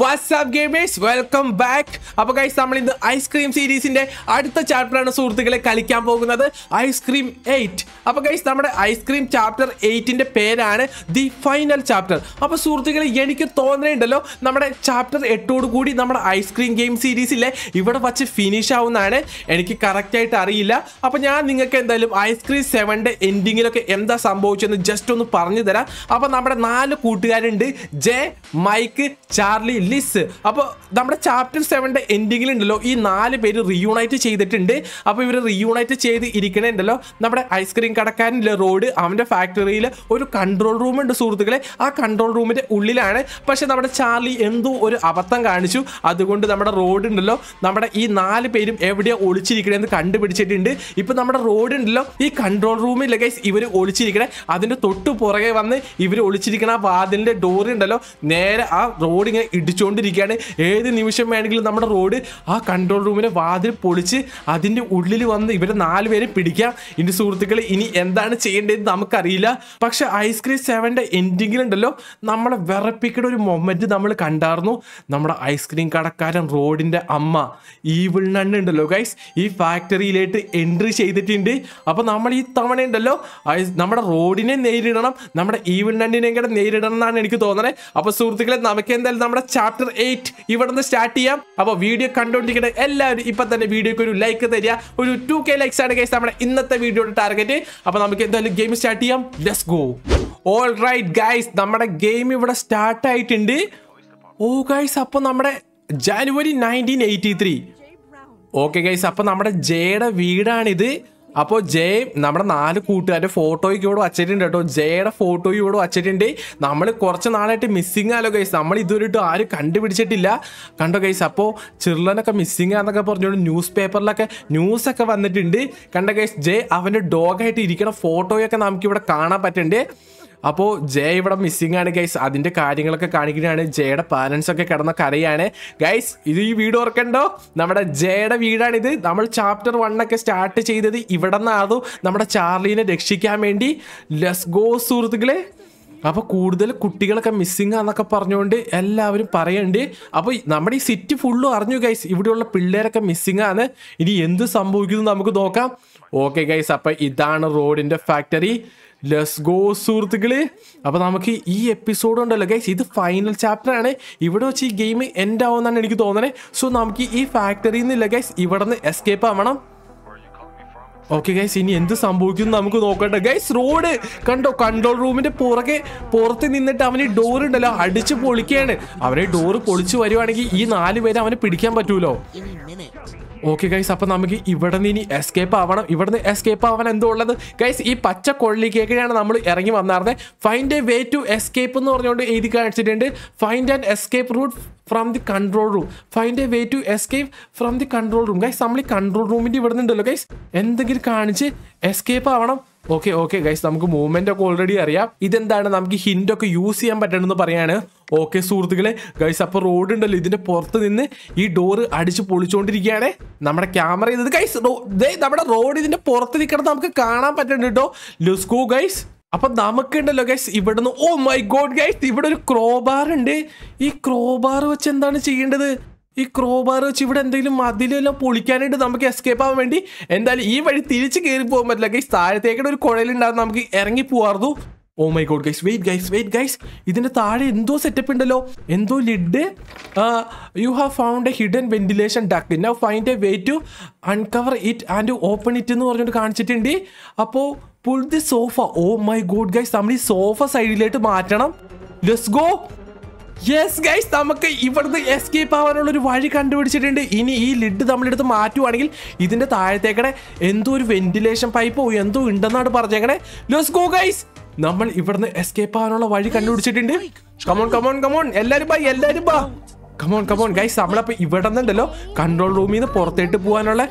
WhatsApp gamers welcome back അപ്പോൾ guys നമ്മൾ ഇന്ന് ഐസ്ക്രീം സീരീസിന്റെ അടുത്ത ചാപ്റ്ററാണ് സുഹൃത്തുക്കളെ കളിക്കാൻ പോകുന്നത് ഐസ്ക്രീം എയ്റ്റ് അപ്പോൾ ഗൈസ് നമ്മുടെ ഐസ്ക്രീം ചാപ്റ്റർ എയ്റ്റിന്റെ പേരാണ് ദി ഫൈനൽ ചാപ്റ്റർ അപ്പോൾ സുഹൃത്തുക്കളെ എനിക്ക് തോന്നുന്നുണ്ടല്ലോ നമ്മുടെ ചാപ്റ്റർ എട്ടോട് കൂടി നമ്മുടെ ഐസ്ക്രീം ഗെയിം സീരീസിലെ ഇവിടെ വച്ച് ഫിനിഷ് ആവുന്നതാണ് എനിക്ക് ആയിട്ട് അറിയില്ല അപ്പോൾ ഞാൻ നിങ്ങൾക്ക് എന്തായാലും ഐസ്ക്രീം സെവൻ്റെ എൻഡിങ്ങിലൊക്കെ എന്താ സംഭവിച്ചെന്ന് ജസ്റ്റ് ഒന്ന് പറഞ്ഞു തരാം അപ്പോൾ നമ്മുടെ നാല് കൂട്ടുകാരുണ്ട് ജെ മൈക്ക് ചാർലി ലിസ് അപ്പോൾ നമ്മുടെ ചാപ്റ്റർ സെവൻ്റെ എൻഡിങ്ങിലുണ്ടല്ലോ ഈ നാല് പേര് റീയൂണൈറ്റ് ചെയ്തിട്ടുണ്ട് അപ്പോൾ ഇവർ റീയൂണൈറ്റ് ചെയ്ത് ഇരിക്കണേണ്ടല്ലോ നമ്മുടെ ഐസ്ക്രീം കടക്കാരനിലെ റോഡ് അവൻ്റെ ഫാക്ടറിയിൽ ഒരു കൺട്രോൾ റൂം ഉണ്ട് സുഹൃത്തുക്കളെ ആ കൺട്രോൾ റൂമിൻ്റെ ഉള്ളിലാണ് പക്ഷേ നമ്മുടെ ചാർലി എന്തോ ഒരു അബദ്ധം കാണിച്ചു അതുകൊണ്ട് നമ്മുടെ റോഡ് ഉണ്ടല്ലോ നമ്മുടെ ഈ നാല് പേരും എവിടെയോ ഒളിച്ചിരിക്കണമെന്ന് കണ്ടുപിടിച്ചിട്ടുണ്ട് ഇപ്പം നമ്മുടെ റോഡ് ഉണ്ടല്ലോ ഈ കൺട്രോൾ റൂമിലെ ഗൈസ് ഇവർ ഒളിച്ചിരിക്കണേ അതിൻ്റെ തൊട്ട് പുറകെ വന്ന് ഇവർ ഒളിച്ചിരിക്കണ ആ വാതിലിൻ്റെ ഡോർ ഉണ്ടല്ലോ നേരെ ആ റോഡ് ഇങ്ങനെ ഇടിച്ചു ചിന്തിച്ചുകൊണ്ടിരിക്കുകയാണ് ഏത് നിമിഷം വേണമെങ്കിലും നമ്മുടെ റോഡ് ആ കൺട്രോൾ റൂമിനെ വാതിൽ പൊളിച്ച് അതിൻ്റെ ഉള്ളിൽ വന്ന് ഇവരെ നാല് പേരെ പിടിക്കാം എൻ്റെ സുഹൃത്തുക്കൾ ഇനി എന്താണ് ചെയ്യേണ്ടതെന്ന് നമുക്കറിയില്ല പക്ഷേ ഐസ്ക്രീം സെവൻ്റെ ഉണ്ടല്ലോ നമ്മളെ വിറപ്പിക്കുന്ന ഒരു മൊമെൻറ്റ് നമ്മൾ കണ്ടായിരുന്നു നമ്മുടെ ഐസ്ക്രീം കടക്കാരൻ റോഡിൻ്റെ അമ്മ ഈ ഉണ്ടല്ലോ ഗൈസ് ഈ ഫാക്ടറിയിലേക്ക് എൻട്രി ചെയ്തിട്ടുണ്ട് അപ്പോൾ നമ്മൾ ഈ തവണ ഉണ്ടല്ലോ നമ്മുടെ റോഡിനെ നേരിടണം നമ്മുടെ ഈ നണ്ടിനെയും കൂടെ നേരിടണം എന്നാണ് എനിക്ക് തോന്നണേ അപ്പോൾ സുഹൃത്തുക്കളെ നമുക്ക് എന്തായാലും നമ്മുടെ ചാപ്റ്റർ എയ്റ്റ് ഇവിടുന്ന് സ്റ്റാർട്ട് ചെയ്യാം അപ്പോൾ വീഡിയോ കണ്ടുകൊണ്ടിരിക്കുന്ന എല്ലാവരും ഇപ്പൊ തന്നെ വീഡിയോക്ക് ഒരു ലൈക്ക് തരിക ഒരു ടു കെ ലൈക്സ് ആണ് കേസ് നമ്മുടെ ഇന്നത്തെ വീഡിയോയുടെ ടാർഗറ്റ് അപ്പോൾ നമുക്ക് എന്തായാലും ഗെയിം സ്റ്റാർട്ട് ചെയ്യാം let's go all right guys നമ്മുടെ ഗെയിം ഇവിടെ സ്റ്റാർട്ട് ആയിട്ടുണ്ട് ഓ ഗൈസ് അപ്പോൾ നമ്മുടെ January nineteen eighty three okay guys അപ്പോൾ നമ്മുടെ ജയുടെ വീടാണിത് അപ്പോൾ ജയ് നമ്മുടെ നാല് കൂട്ടുകാരുടെ ഫോട്ടോയ്ക്ക് ഇവിടെ വച്ചിട്ടുണ്ട് കേട്ടോ ജയയുടെ ഫോട്ടോയും ഇവിടെ വച്ചിട്ടുണ്ട് നമ്മൾ കുറച്ച് നാളായിട്ട് മിസ്സിങ് ആലോ കൈസ് നമ്മൾ ഇതുവരെയിട്ട് ആരും കണ്ടുപിടിച്ചിട്ടില്ല കണ്ടോ കൈസ് അപ്പോൾ ചിർലനൊക്കെ മിസ്സിങ് ആണെന്നൊക്കെ പറഞ്ഞുകൊണ്ട് ന്യൂസ് പേപ്പറിലൊക്കെ ഒക്കെ വന്നിട്ടുണ്ട് കണ്ടോ കൈസ് ജയ് അവൻ്റെ ഡോഗായിട്ട് ഇരിക്കുന്ന ഫോട്ടോയൊക്കെ നമുക്കിവിടെ കാണാൻ പറ്റുന്നുണ്ട് അപ്പോൾ ജയ ഇവിടെ മിസ്സിംഗ് ആണ് ഗൈസ് അതിൻ്റെ കാര്യങ്ങളൊക്കെ കാണിക്കുകയാണ് ജയയുടെ പാരൻസ് ഒക്കെ കിടന്ന കരയാണ് ഗൈസ് ഇത് ഈ വീട് ഓർക്കണ്ടോ നമ്മുടെ ജയയുടെ വീടാണിത് നമ്മൾ ചാപ്റ്റർ ഒക്കെ സ്റ്റാർട്ട് ചെയ്തത് ഇവിടെ നിന്നാകും നമ്മുടെ ചാർലീനെ രക്ഷിക്കാൻ വേണ്ടി ലെസ് ഗോ സുഹൃത്തുക്കളെ അപ്പോൾ കൂടുതൽ കുട്ടികളൊക്കെ മിസ്സിങ് ആണെന്നൊക്കെ പറഞ്ഞുകൊണ്ട് എല്ലാവരും പറയുന്നുണ്ട് അപ്പോൾ നമ്മുടെ ഈ സിറ്റി ഫുള്ളും അറിഞ്ഞു ഗൈസ് ഇവിടെയുള്ള പിള്ളേരൊക്കെ മിസ്സിങ് ആണ് ഇനി എന്ത് സംഭവിക്കുന്നു നമുക്ക് നോക്കാം ഓക്കെ ഗൈസ് അപ്പോൾ ഇതാണ് റോഡിന്റെ ഫാക്ടറി ലെസ് ഗോ സുഹൃത്തുക്കളെ അപ്പോൾ നമുക്ക് ഈ എപ്പിസോഡ് ഉണ്ടല്ലോ ഗൈസ് ഇത് ഫൈനൽ ചാപ്റ്റർ ആണ് ഇവിടെ വെച്ച് ഈ ഗെയിം എൻഡ് ആവുമെന്നാണ് എനിക്ക് തോന്നുന്നത് സോ നമുക്ക് ഈ ഫാക്ടറിയിൽ നിന്നില്ല ഗൈസ് ഇവിടെ നിന്ന് എസ്കേപ്പ് ആവണം ഓക്കെ ഗൈസ് ഇനി എന്ത് സംഭവിക്കും നമുക്ക് നോക്കട്ടെ ഗൈസ് റോഡ് കണ്ടോ കൺട്രോൾ റൂമിന്റെ പുറകെ പുറത്ത് നിന്നിട്ട് അവന് ഡോർ ഉണ്ടല്ലോ അടിച്ച് പൊളിക്കുകയാണ് അവനെ ഡോറ് പൊളിച്ചു വരുവാണെങ്കിൽ ഈ നാല് പേരെ അവനെ പിടിക്കാൻ പറ്റൂലോ ഓക്കെ ഗൈസ് അപ്പോൾ നമുക്ക് ഇവിടെ നിന്ന് ഇനി എസ്കേപ്പ് ആവണം ഇവിടെ നിന്ന് എസ്കേപ്പ് ആവാൻ എന്തോ ഉള്ളത് ഗൈസ് ഈ പച്ച കൊള്ളിക്കേക്കിനാണ് നമ്മൾ ഇറങ്ങി വന്നാർന്നത് find a way to escape എന്ന് പറഞ്ഞുകൊണ്ട് എഴുതി കാണിച്ചിട്ടുണ്ട് find and escape route from the control room find a way to escape from the control room guys നമ്മൾ ഈ കൺട്രോൾ റൂമിന്റെ ഇവിടെ നിന്നുണ്ടല്ലോ ഗൈസ് എന്തെങ്കിലും കാണിച്ച് എസ്കേപ്പ് ആവണം ഓക്കെ ഓക്കെ ഗൈസ് നമുക്ക് മൂവ്മെന്റ് ഒക്കെ ഓൾറെഡി അറിയാം ഇതെന്താണ് നമുക്ക് ഹിൻഡ് ഒക്കെ യൂസ് ചെയ്യാൻ പറ്റണമെന്ന് പറയാണ് ഓക്കെ സുഹൃത്തുക്കളെ ഗൈസ് അപ്പോൾ റോഡ് ഉണ്ടല്ലോ ഇതിന്റെ പുറത്ത് നിന്ന് ഈ ഡോറ് അടിച്ച് പൊളിച്ചുകൊണ്ടിരിക്കുകയാണ് നമ്മുടെ ക്യാമറ ചെയ്തത് ഗൈസ് നമ്മുടെ റോഡ് ഇതിന്റെ പുറത്ത് നിൽക്കണം നമുക്ക് കാണാൻ പറ്റുന്നുണ്ട് കേട്ടോ ലുസ്കോ ഗൈസ് അപ്പൊ നമുക്കുണ്ടല്ലോ ഗൈസ് ഇവിടുന്ന് ഓ മൈ ഗോഡ് ഗൈസ് ഇവിടെ ഒരു ക്രോബാർ ഉണ്ട് ഈ ക്രോബാർ വെച്ച് എന്താണ് ചെയ്യേണ്ടത് ഈ ക്രോബാർ വെച്ച് ഇവിടെ എന്തെങ്കിലും മതിലെല്ലാം പൊളിക്കാനായിട്ട് നമുക്ക് എസ്കേപ്പ് ആവാൻ വേണ്ടി എന്തായാലും ഈ വഴി തിരിച്ച് കയറി പോകാൻ പറ്റില്ല ഗൈസ് താഴത്തേക്കിടെ ഒരു കുഴലുണ്ടാകും നമുക്ക് ഇറങ്ങി പോവാറു oh my God guys wait guys wait guys ഇതിന്റെ താഴെ എന്തോ സെറ്റപ്പ് ഉണ്ടല്ലോ എന്തോ lid you have found a hidden ventilation duct now find a way to uncover it and open it എന്ന് പറഞ്ഞുകൊണ്ട് കാണിച്ചിട്ടുണ്ട് അപ്പോ pull the sofa oh my God guys നമ്മൾ ഈ സോഫ സൈഡിലേക്ക് മാറ്റണം ലെറ്റ്സ് ഗോ യെസ് ഗൈസ് നമുക്ക് ഇവിടുന്ന് എസ്കേപ്പ് ആവാനുള്ള ഒരു വഴി കണ്ടുപിടിച്ചിട്ടുണ്ട് ഇനി ഈ ലിഡ് നമ്മളെടുത്ത് മാറ്റുവാണെങ്കിൽ ഇതിന്റെ താഴത്തേക്കടെ എന്തോ ഒരു വെന്റിലേഷൻ പൈപ്പോ എന്തോ ഉണ്ടെന്നാണ് പറഞ്ഞേക്കണേ ലെറ്റ്സ് ഗോ ഗൈസ് നമ്മൾ ഇവിടുന്ന് എസ്കേപ്പ് ആവാനുള്ള വഴി കണ്ടുപിടിച്ചിട്ടുണ്ട് കമോൺ കമോൺ കമോൺ എല്ലാരും ബൈ എല്ലാരും ബാ കമോൺ കമോൺ ഗൈസ് നമ്മളപ്പോൾ ഇവിടെ നിന്നുണ്ടല്ലോ കൺട്രോൾ റൂമിൽ നിന്ന് പുറത്തേട്ട് പോകാനുള്ള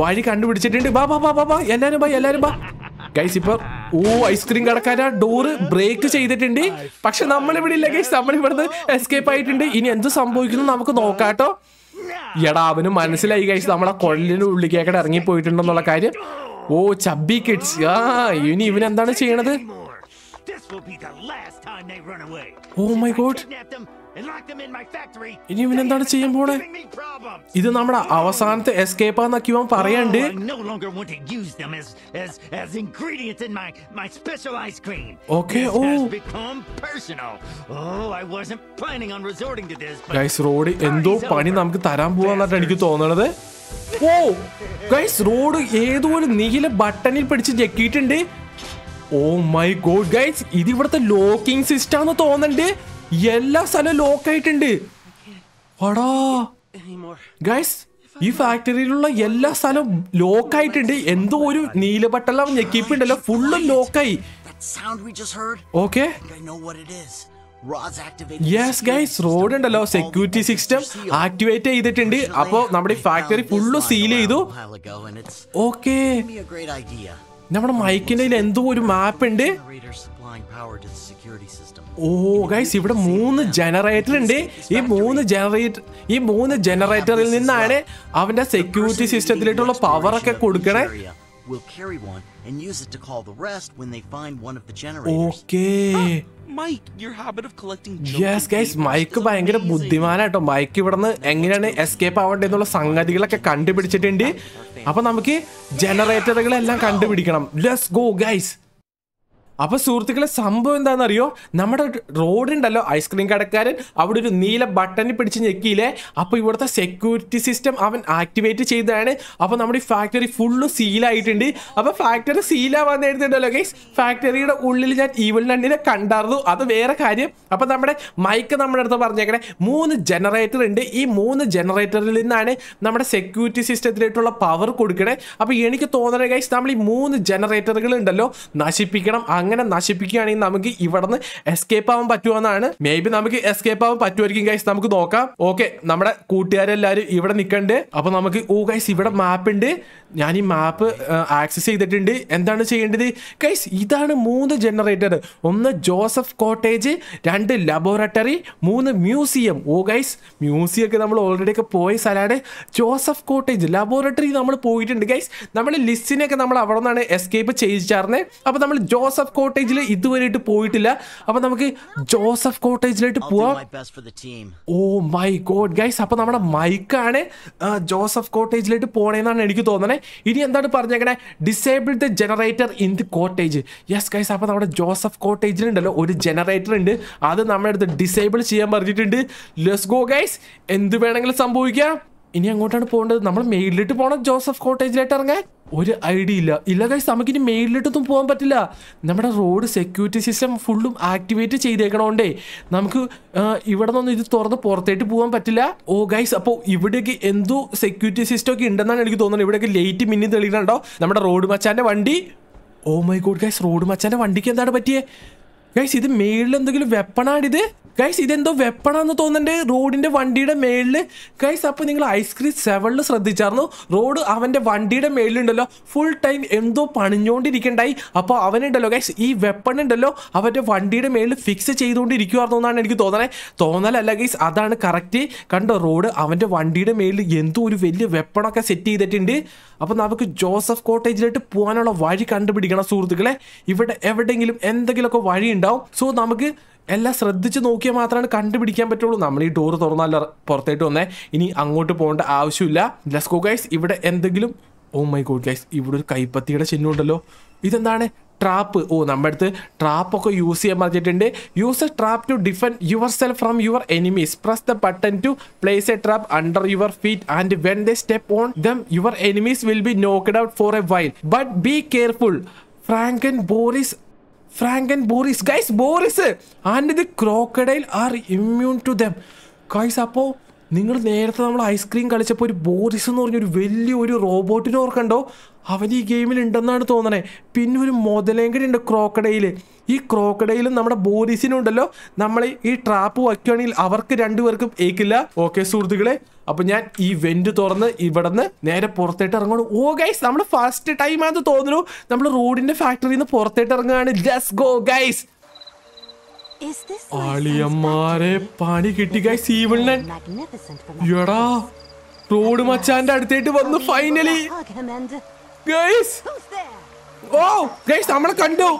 വഴി കണ്ടുപിടിച്ചിട്ടുണ്ട് ബാ ബാ ബാ ബാ എല്ലാവരും ബൈ എല്ലാവരും ബാ ഗൈസ് ഇപ്പൊ ഓ ഐസ്ക്രീം കടക്കാരാ ഡോറ് ബ്രേക്ക് ചെയ്തിട്ടുണ്ട് പക്ഷെ നമ്മളിവിടെ ഇല്ല ഗൈസ് നമ്മളിവിടുന്ന് എസ്കേപ്പ് ആയിട്ടുണ്ട് ഇനി എന്ത് സംഭവിക്കുന്നു നമുക്ക് നോക്കാട്ടോ എടാ അവന് മനസ്സിലായി ഗൈസ് നമ്മളെ ഉള്ളിക്കേക്കട ഇറങ്ങി പോയിട്ടുണ്ടെന്നുള്ള കാര്യം ഓ ചബ്ബി കിഡ്സ് ആ ഇനി ഇവൻ എന്താണ് ചെയ്യണത് ഓ മൈ ഗോഡ് ഇനി ഇവൻ എന്താണ് ചെയ്യാൻ പോണേ ഇത് നമ്മുടെ അവസാനത്തെ എസ്കേപ്പ് ആന്നൊക്കെ ഇവൻ പറയണ്ട് റോഡ് oh, oh. oh, എന്തോ പണി നമുക്ക് തരാൻ പോവാന്നായിട്ട് എനിക്ക് തോന്നണത് ഓ ഗൈസ് റോഡ് ഏതോ നീല ബട്ടണിൽ പിടിച്ച് ഞെക്കിയിട്ടുണ്ട് ഓ മൈ ഗോഡ് ഗൈസ് ഇത് ഇവിടുത്തെ ലോക്കിംഗ് സിസ്റ്റാന്ന് തോന്നണ്ട് എല്ലാ സ്ഥലവും ലോക്ക് ആയിട്ടുണ്ട് പടാ ഗൈസ് ഈ ഫാക്ടറിയിലുള്ള എല്ലാ സ്ഥലവും ലോക്ക് ആയിട്ടുണ്ട് എന്തോ ഒരു നീലപട്ടല ഞെക്കിപ്പുണ്ടല്ലോ ഫുള്ളും ലോക്കായി ഓക്കെ യെസ് ഗൈസ് റോഡ് ഉണ്ടല്ലോ സെക്യൂരിറ്റി സിസ്റ്റം ആക്ടിവേറ്റ് ചെയ്തിട്ടുണ്ട് അപ്പോ നമ്മുടെ ഫാക്ടറി ഫുള്ള് സീൽ ചെയ്തു ഓക്കേ നമ്മുടെ മൈക്കിൻ്റെ എന്തോ ഒരു മാപ്പ് ഉണ്ട് ഓ ഗൈസ് ഇവിടെ മൂന്ന് ജനറേറ്റർ ഉണ്ട് ഈ മൂന്ന് ജനറേറ്റർ ഈ മൂന്ന് ജനറേറ്ററിൽ നിന്നാണ് അവന്റെ സെക്യൂരിറ്റി സിസ്റ്റത്തിലേക്കുള്ള പവർ ഒക്കെ കൊടുക്കണേ will carry one and use it to call the rest when they find one of the generators. Okay. Yes guys Mike ഭയങ്കര ബുദ്ധിമാനാട്ടോ മൈക്ക് ഇവിടുന്ന് എങ്ങനെയാണ് എസ്കേപ്പ് ആവണ്ടേ എന്നുള്ള സംഗതികളൊക്കെ കണ്ടുപിടിച്ചിട്ടുണ്ട് അപ്പൊ നമുക്ക് ജനറേറ്ററുകളെല്ലാം കണ്ടുപിടിക്കണം ലെറ്റ്സ് ഗോ ഗൈസ് അപ്പൊ സുഹൃത്തുക്കളെ സംഭവം എന്താണെന്നറിയോ നമ്മുടെ റോഡുണ്ടല്ലോ ഐസ്ക്രീം കടക്കാരൻ അവിടെ ഒരു നീല ബട്ടണിൽ പിടിച്ച് ഞെക്കിയില്ലേ അപ്പോൾ ഇവിടുത്തെ സെക്യൂരിറ്റി സിസ്റ്റം അവൻ ആക്ടിവേറ്റ് ചെയ്തതാണ് അപ്പോൾ നമ്മുടെ ഈ ഫാക്ടറി ഫുള്ള് സീലായിട്ടുണ്ട് അപ്പോൾ ഫാക്ടറി സീലാവാൻ നേരത്തുണ്ടല്ലോ ഗൈസ് ഫാക്ടറിയുടെ ഉള്ളിൽ ഞാൻ ഈവൽ നണ്ടിനെ കണ്ടായിരുന്നു അത് വേറെ കാര്യം അപ്പോൾ നമ്മുടെ മൈക്ക് നമ്മുടെ അടുത്ത് പറഞ്ഞേക്കണേ മൂന്ന് ജനറേറ്റർ ഉണ്ട് ഈ മൂന്ന് ജനറേറ്ററിൽ നിന്നാണ് നമ്മുടെ സെക്യൂരിറ്റി സിസ്റ്റത്തിലായിട്ടുള്ള പവർ കൊടുക്കണേ അപ്പോൾ എനിക്ക് തോന്നണേ ഗൈസ് നമ്മൾ ഈ മൂന്ന് ജനറേറ്ററുകൾ ഉണ്ടല്ലോ നശിപ്പിക്കണം ആ അങ്ങനെ നശിപ്പിക്കുകയാണെങ്കിൽ നമുക്ക് ഇവിടുന്ന് എസ്കേപ്പ് ആവാൻ പറ്റുമെന്നാണ് മേ ബി നമുക്ക് എസ്കേപ്പ് ആവാൻ പറ്റുമായിരിക്കും ഗൈസ് നമുക്ക് നോക്കാം ഓക്കെ നമ്മുടെ കൂട്ടുകാരെല്ലാവരും ഇവിടെ നിൽക്കണ്ട് അപ്പൊ നമുക്ക് ഓ ഗൈസ് ഇവിടെ മാപ്പ് ഉണ്ട് ഞാൻ ഈ മാപ്പ് ആക്സസ് ചെയ്തിട്ടുണ്ട് എന്താണ് ചെയ്യേണ്ടത് ഗൈസ് ഇതാണ് മൂന്ന് ജനറേറ്റർ ഒന്ന് ജോസഫ് കോട്ടേജ് രണ്ട് ലബോറട്ടറി മൂന്ന് മ്യൂസിയം ഓ ഗൈസ് മ്യൂസിയം ഒക്കെ നമ്മൾ ഓൾറെഡി ഒക്കെ പോയ സ്ഥലമാണ് ജോസഫ് കോട്ടേജ് ലബോറട്ടറി നമ്മൾ പോയിട്ടുണ്ട് ഗൈസ് നമ്മുടെ ലിസ്റ്റിനെയൊക്കെ നമ്മൾ അവിടെ നിന്നാണ് എസ്കേപ്പ് ചെയ്യിച്ചാർന്നെ അപ്പോൾ നമ്മൾ ജോസഫ് കോട്ടേജിൽ ഇതുവരെയായിട്ട് പോയിട്ടില്ല അപ്പൊ നമുക്ക് ജോസഫ് കോട്ടേജിലായിട്ട് പോവാം ഓ മൈ ഗോഡ് ഗൈസ് അപ്പൊ നമ്മുടെ മൈക്കാണ് ജോസഫ് കോട്ടേജിലായിട്ട് പോണേന്നാണ് എനിക്ക് തോന്നണേ ഇനി എന്താണ് പറഞ്ഞേക്കണേ disable the generator in the cottage yes guys അപ്പൊ നമ്മുടെ ജോസഫ് കോട്ടേജിലുണ്ടല്ലോ ഒരു ജനറേറ്റർ ഉണ്ട് അത് നമ്മുടെ അടുത്ത് ഡിസേബിൾ ചെയ്യാൻ പറഞ്ഞിട്ടുണ്ട് ലെസ് ഗോ ഗൈസ് എന്ത് വേണമെങ്കിലും സംഭവിക്കാം ഇനി അങ്ങോട്ടാണ് പോകേണ്ടത് നമ്മൾ മെയിലിലിട്ട് പോകണം ജോസഫ് കോട്ടേജിലായിട്ട് ഇറങ്ങാൻ ഒരു ഐഡിയ ഇല്ല ഇല്ല നമുക്ക് നമുക്കിനി മെയിലിലിട്ടൊന്നും പോകാൻ പറ്റില്ല നമ്മുടെ റോഡ് സെക്യൂരിറ്റി സിസ്റ്റം ഫുള്ളും ആക്ടിവേറ്റ് ചെയ്തേക്കണോണ്ടേ നമുക്ക് ഇവിടെ നിന്നൊന്നും ഇത് തുറന്ന് പുറത്തേട്ട് പോകാൻ പറ്റില്ല ഓ ഗൈസ് അപ്പോൾ ഇവിടേക്ക് എന്തോ സെക്യൂരിറ്റി സിസ്റ്റം ഒക്കെ ഉണ്ടെന്നാണ് എനിക്ക് തോന്നുന്നത് ഇവിടെയൊക്കെ ലേറ്റ് മിന്നി തെളിയിക്കണുണ്ടോ നമ്മുടെ റോഡ് മച്ചാൻ്റെ വണ്ടി oh my God guys Rod മച്ചാൻ്റെ വണ്ടിക്ക് എന്താണ് പറ്റിയേ ഗൈസ് ഇത് മേളിൽ എന്തെങ്കിലും വെപ്പണാണിത് ഗൈസ് ഇതെന്തോ വെപ്പണാന്ന് തോന്നുന്നുണ്ട് റോഡിന്റെ വണ്ടിയുടെ മേളില് ഗൈസ് അപ്പോൾ നിങ്ങൾ ഐസ്ക്രീം സെവനിൽ ശ്രദ്ധിച്ചായിരുന്നു റോഡ് അവന്റെ വണ്ടിയുടെ മേളിലുണ്ടല്ലോ ഫുൾ ടൈം എന്തോ പണിഞ്ഞുകൊണ്ടിരിക്കണ്ടായി അപ്പോൾ അവനുണ്ടല്ലോ ഗൈസ് ഈ വെപ്പൺ ഉണ്ടല്ലോ അവന്റെ വണ്ടിയുടെ മേളിൽ ഫിക്സ് ചെയ്തുകൊണ്ടിരിക്കുവായിരുന്നു എന്നാണ് എനിക്ക് തോന്നണേ തോന്നലല്ല ഗൈസ് അതാണ് കറക്റ്റ് കണ്ടോ റോഡ് അവന്റെ വണ്ടിയുടെ മേളിൽ എന്തോ ഒരു വലിയ വെപ്പണൊക്കെ സെറ്റ് ചെയ്തിട്ടുണ്ട് അപ്പോൾ നമുക്ക് ജോസഫ് കോട്ടേജിലോട്ട് പോകാനുള്ള വഴി കണ്ടുപിടിക്കണം സുഹൃത്തുക്കളെ ഇവിടെ എവിടെയെങ്കിലും എന്തെങ്കിലുമൊക്കെ വഴി ഉണ്ടാവും സോ നമുക്ക് എല്ലാം ശ്രദ്ധിച്ച് നോക്കിയാൽ മാത്രമാണ് കണ്ടുപിടിക്കാൻ പറ്റുള്ളൂ നമ്മൾ ഈ ഡോർ തുറന്നാൽ പുറത്തേട്ട് വന്നേ ഇനി അങ്ങോട്ട് പോകേണ്ട ആവശ്യമില്ല ലെസ്കോ ഗൈസ് ഇവിടെ എന്തെങ്കിലും ഓ മൈ ഗോഡ് ഗൈസ് ഇവിടെ ഒരു കൈപ്പത്തിയുടെ ചിഹ്നം ഉണ്ടല്ലോ ഇതെന്താണ് ട്രാപ്പ് ഓ നമ്മുടെ അടുത്ത് ട്രാപ്പൊക്കെ യൂസ് ചെയ്യാൻ പറഞ്ഞിട്ടുണ്ട് use a trap to defend yourself from your enemies press the button to place a trap under your feet and when they step on them your enemies will be knocked out for a while but be careful Frank and Boris Frank and Boris. Guys, Boris and the crocodile are immune to them. Guys, അപ്പോൾ നിങ്ങൾ നേരത്തെ നമ്മൾ ice cream കളിച്ചപ്പോൾ ഒരു Boris എന്ന് പറഞ്ഞൊരു ഒരു റോബോട്ടിനെ ഓർക്കണ്ടോ അവൻ ഈ ഗെയിമിൽ ഉണ്ടെന്നാണ് തോന്നണേ പിന്നെ ഒരു മുതലേങ്കടി ഉണ്ട് ക്രോക്കഡയിൽ ഈ ക്രോക്കഡയിലും നമ്മുടെ ബോറിസിനും ഉണ്ടല്ലോ നമ്മൾ ഈ ട്രാപ്പ് വയ്ക്കുകയാണെങ്കിൽ അവർക്ക് രണ്ടുപേർക്കും ഏക്കില്ല ഓക്കെ സുഹൃത്തുക്കളെ അപ്പൊ ഞാൻ ഈ വെന്റ് തുറന്ന് ഇവിടുന്ന് നേരെ പുറത്തേട്ട് ഇറങ്ങണം ഓ ഗൈസ് നമ്മൾ ഫസ്റ്റ് ആണെന്ന് തോന്നുന്നു നമ്മൾ റോഡിന്റെ ഫാക്ടറിന്ന് പുറത്തേട്ട് ഇറങ്ങുകയാണ് ജസ്റ്റ് ഗോ ഗൈസ് അളിയന്മാരെ പണി കിട്ടി ഗൈസ് ഈവിളിനെ എടാ റോഡ് മച്ചാന്റെ അടുത്തേട്ട് വന്നു ഫൈനലി ഗൈസ് ഓ ഗൈസ് നമ്മളെ കണ്ടു